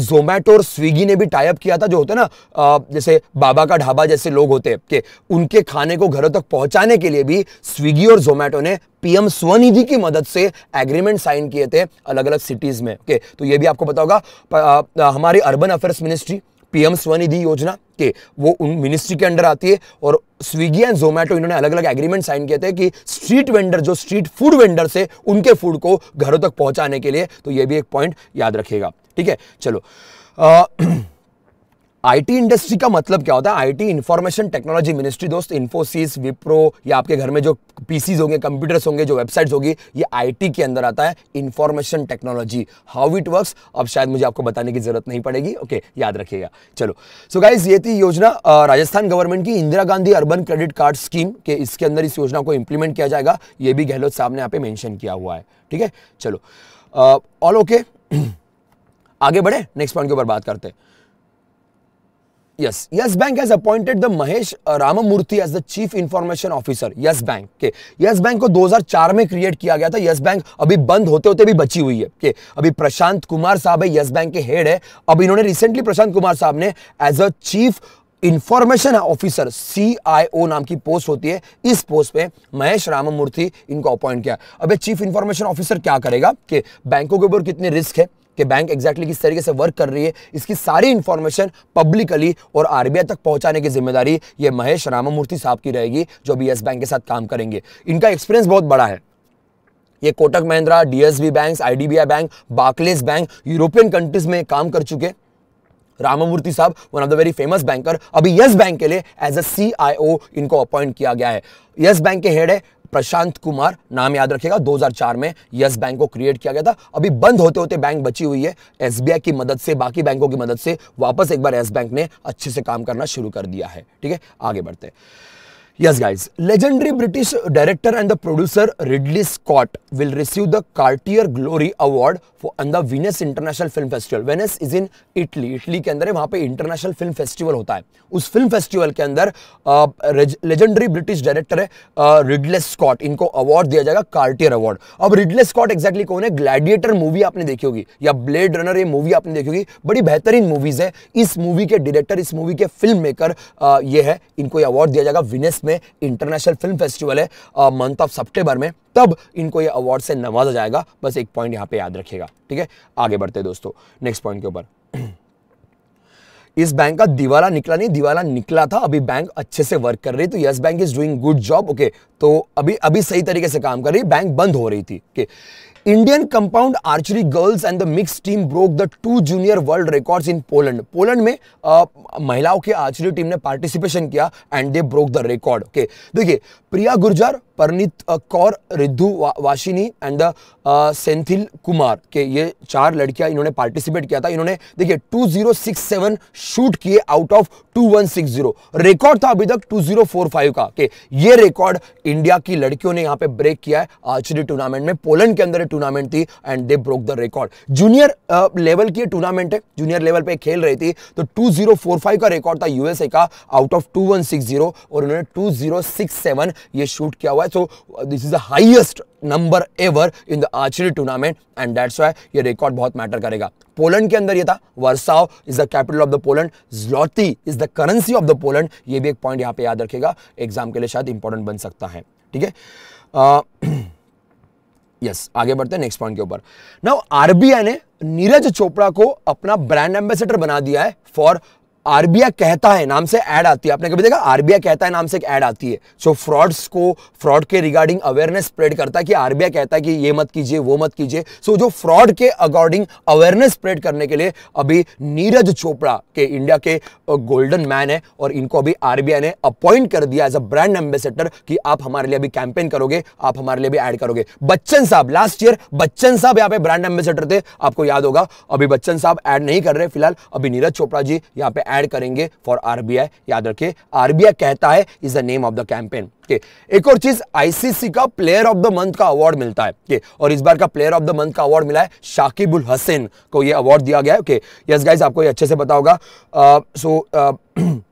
जोमेटो और स्विगी ने भी टाइप किया था जो होता है ना जैसे बाबा का ढाबा जैसे लोग होते हैं उनके खाने को घरों तक पहुंचाने के लिए भी स्विगी और जोमेटो ने पीएम स्वनिधि की मदद से एग्रीमेंट साइन किए थे अलग अलग सिटीज़ में ओके तो ये भी आपको पता होगा हमारी urban affairs ministry PM Svanidhi Yojana के वो उन मिनिस्ट्री के अंडर आती है और स्विगी एंड जोमेटो इन्होंने अलग अलग एग्रीमेंट साइन किए थे कि स्ट्रीट वेंडर जो स्ट्रीट फूड वेंडर से उनके फूड को घरों तक पहुंचाने के लिए तो ये भी एक पॉइंट याद रखिएगा ठीक है चलो आ, आईटी इंडस्ट्री का मतलब क्या होता है आईटी इंफॉर्मेशन टेक्नोलॉजी मिनिस्ट्री दोस्त इन्फोसिस विप्रो या आपके घर में जो पीसीज होंगे कंप्यूटर्स होंगे जो वेबसाइट्स होगी ये आईटी के अंदर आता है information technology how it works अब शायद मुझे आपको बताने की जरूरत नहीं पड़ेगी ओके okay, याद रखिएगा चलो सो so गाइज ये थी योजना राजस्थान गवर्नमेंट की Indira Gandhi urban credit card scheme के इसके अंदर इस योजना को इंप्लीमेंट किया जाएगा ये भी गहलोत साहब ने यहाँ पे मैंशन किया हुआ है ठीक है चलो ऑल uh, ओके okay. आगे बढ़े नेक्स्ट पॉइंट के ऊपर बात करते हैं Yes, Yes Bank has appointed the Mahesh Ramamurthy as the Chief Information Officer. Yes Bank ke okay. Yes Bank ko 2004 mein create kiya gaya tha Yes Bank abhi band hote hote bhi bachi hui hai ke okay. abhi prashant kumar sahab hai Yes Bank ke head hai ab inhone recently prashant kumar sahab ne as a chief information officer C I O नाम की post होती है इस post पे महेश राममूर्ति इनको appoint किया अबे chief information officer क्या करेगा कि बैंकों के ऊपर कितने रिस्क है कि बैंक एग्जैक्टली किस तरीके से वर्क कर रही है इसकी सारी इन्फॉर्मेशन पब्लिकली और आर तक पहुँचाने की जिम्मेदारी ये महेश रामामूर्ति साहब की रहेगी जो अभी येस बैंक के साथ काम करेंगे इनका एक्सपीरियंस बहुत बड़ा है ये कोटक महिंद्रा डीएसबी bank IDBI bank Barclays bank European countries में काम कर चुके रामामूर्ति साहब one of the very famous banker अभी यस बैंक के लिए एज अ सीआईओ इनको अपॉइंट किया गया है यस बैंक के हेड है प्रशांत कुमार नाम याद रखेगा 2004 में यस बैंक को क्रिएट किया गया था अभी बंद होते होते बैंक बची हुई है एसबीआई की मदद से बाकी बैंकों की मदद से वापस एक बार यस बैंक ने अच्छे से काम करना शुरू कर दिया है ठीक है आगे बढ़ते हैं Yes guys, legendary British director and the producer Ridley Scott will receive the Cartier Glory Award for on the Venice International Film Festival. Venice is in Italy. Italy के अंदर है वहाँ पे इंटरनेशनल फिल्म फेस्टिवल होता है उस film festival के अंदर लेजेंडरी ब्रिटिश डायरेक्टर है रिडले स्कॉट इनको अवार्ड दिया जाएगा कार्टियर अवार्ड अब रिडले स्कॉट एग्जैक्टली कौन है ग्लैडिएटर मूवी आपने देखी होगी या ब्लेड रनर ये मूवी आपने देखी होगी बड़ी बेहतरीन मूवीज है इस मूवी के डायरेक्टर इस मूवी के फिल्म मेकर ये है इनको अवार्ड दिया जाएगा विनेस में इंटरनेशनल फिल्म फेस्टिवल है मंथ ऑफ सेप्टेबर में तब इनको ये अवार्ड से नवाजा जाएगा बस एक पॉइंट यहाँ पे याद रखिएगा ठीक है आगे बढ़ते दोस्तों नेक्स्ट पॉइंट के ऊपर इस बैंक का दिवाला निकला नहीं दिवाला निकला था अभी बैंक अच्छे से वर्क कर रही तो Yes bank is doing good job okay तो अभी अभी सही तरीके से काम कर रही बैंक बंद हो रही थी okay. Indian compound archery girls and the mix team broke the two junior world record in Poland Poland में महिलाओं के आर्चरी टीम ने पार्टिसिपेशन किया and they broke the record okay देखिए प्रिया गुर्जर परनीत कौर रिद्धु वा, वाशिनी एंड सेंथिल कुमार के ये चार लड़कियां इन्होंने पार्टिसिपेट किया था इन्होंने देखिए 2067 शूट किए आउट ऑफ 2160 रिकॉर्ड था अभी तक 2045 का के ये रिकॉर्ड इंडिया की लड़कियों ने यहां पे ब्रेक किया है आर्चरी टूर्नामेंट में पोलैंड के अंदर टूर्नामेंट थी and they broke the record junior level की टूर्नामेंट है जूनियर लेवल पे खेल रही थी तो टू का रिकॉर्ड था यूएसए का आउट ऑफ टू और उन्होंने टू ये शूट किया हुआ so uh, this is the highest number ever in the archery tournament and that's why ये record बहुत matter करेगा पोलैंड के अंदर ये था Warsaw is the capital of the Poland zloty is the currency of the Poland ये भी एक पॉइंट यहाँ पे याद रखेगा एग्जाम के लिए शायद इंपॉर्टेंट बन सकता है ठीक है यस आगे बढ़ते हैं नेक्स्ट पॉइंट के ऊपर नाउ आरबीआई ने नीरज चोपड़ा को अपना ब्रांड एम्बेसडर बना दिया है फॉर आरबीआई कहता है नाम से ऐड आती है आपने कभी देखा आरबीआई कहता है नाम से एक ऐड आती है सो so, फ्रॉड्स को फ्रॉड के रिगार्डिंग अवेयरनेस स्प्रेड करता है कि आरबीआई कहता है कि ये मत कीजिए वो मत कीजिए सो so, जो फ्रॉड के अकॉर्डिंग अवेयरनेस स्प्रेड करने के लिए अभी नीरज चोपड़ा के इंडिया के गोल्डन मैन है और इनको अभी आरबीआई ने अपॉइंट कर दिया एज अ ब्रांड एम्बेसडर कि आप हमारे लिए अभी कैंपेन करोगे आप हमारे लिए भी ऐड करोगे बच्चन साहब लास्ट ईयर बच्चन साहब यहाँ पे ब्रांड एम्बेसडर थे आपको याद होगा अभी बच्चन साहब ऐड नहीं कर रहे फिलहाल अभी नीरज चोपड़ा जी यहाँ पे ऐड ऐड करेंगे फॉर आरबीआई याद रखिए आरबीआई कहता है is the name of the campaign एक और चीज आईसीसी का प्लेयर ऑफ द मंथ का अवार्ड मिलता है के? और इस बार का प्लेयर ऑफ द मंथ का अवार्ड मिला है शाकिबुल हसन को यह अवार्ड दिया गया है यस गाइज आपको ये अच्छे से पता होगा so uh, so, uh,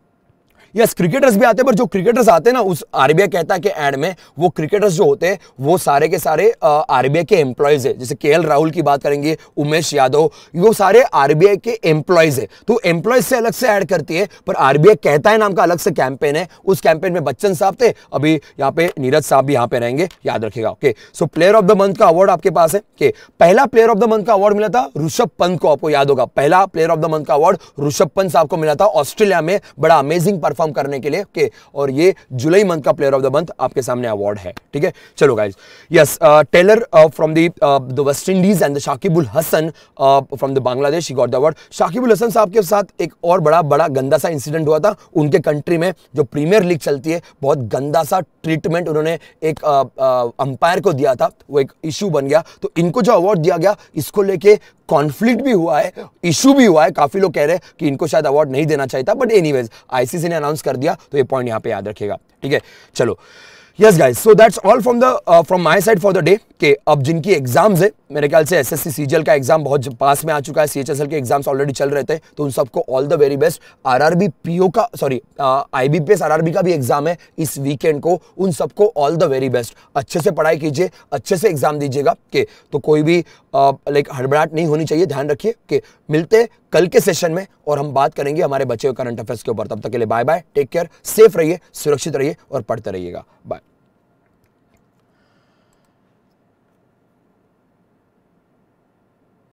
yes cricketers भी आते हैं पर जो क्रिकेटर्स आते हैं ना उस आरबीआई कहता है कि एड में वो क्रिकेटर्स जो होते हैं वो सारे के सारे आरबीआई के एम्प्लॉयज है जैसे के राहुल की बात करेंगे उमेश यादव वो सारे आरबीआई के एम्प्लॉयज है तो एम्प्लॉयज से अलग से ऐड करती है पर आरबीआई कहता है नाम का अलग से कैंपेन है उस कैंपेन में बच्चन साहब थे अभी यहाँ पे नीरज साहब भी यहाँ पे रहेंगे याद रखेगा okay so player of the month का अवार्ड आपके पास है के पहला प्लेयर ऑफ द मंथ का अवार्ड मिला था ऋषभ पंत को आपको याद होगा पहला प्लेयर ऑफ द मंथ का अवार्ड ऋषभ पंत साहब को मिला था ऑस्ट्रेलिया में बड़ा अमेजिंग परफॉर्म परफॉर्म करने के लिए के और ये जुलाई मंथ का प्लेयर ऑफ द मंथ आपके सामने अवार्ड है ठीक है चलो guys yes Taylor from the West Indies and the Shakibul Hasan from the Bangladesh got the award Shakibul Hasan साहब के साथ एक और बड़ा बड़ा गंदा सा इंसिडेंट हुआ था उनके कंट्री में जो प्रीमियर लीग चलती है बहुत गंदा सा ट्रीटमेंट उन्होंने एक अंपायर uh, uh, को दिया था वो एक इशू बन गया तो इनको जो अवार्ड दिया गया इसको लेके कॉन्फ्लिक्ट भी हुआ है इशू भी हुआ है काफी लोग कह रहे हैं कि इनको शायद अवार्ड नहीं देना चाहिए था बट एनीवेज आईसीसी ने अनाउंस कर दिया तो ये पॉइंट यहाँ पे याद रखेगा ठीक है चलो yes guys so that's all from the from my side for the day के अब जिनकी एग्जाम्स है मेरे ख्याल से एसएससी सीजीएल का एग्जाम बहुत पास में आ चुका है सीएचएसएल के एग्जाम्स ऑलरेडी चल रहे थे तो उन सबको all the very best RRB PO का सॉरी आईबीपीएस आरआरबी का भी एग्जाम है इस वीकेंड को उन सबको ऑल द वेरी बेस्ट अच्छे से पढ़ाई कीजिए अच्छे से एग्जाम दीजिएगा के तो कोई भी लाइक हड़बड़ाहट नहीं होनी चाहिए ध्यान रखिए कि मिलते कल के सेशन में और हम बात करेंगे हमारे बचे हुए करंट अफेयर्स के ऊपर तब तक के लिए bye bye take care safe रहिए सुरक्षित रहिए और पढ़ते रहिएगा बाय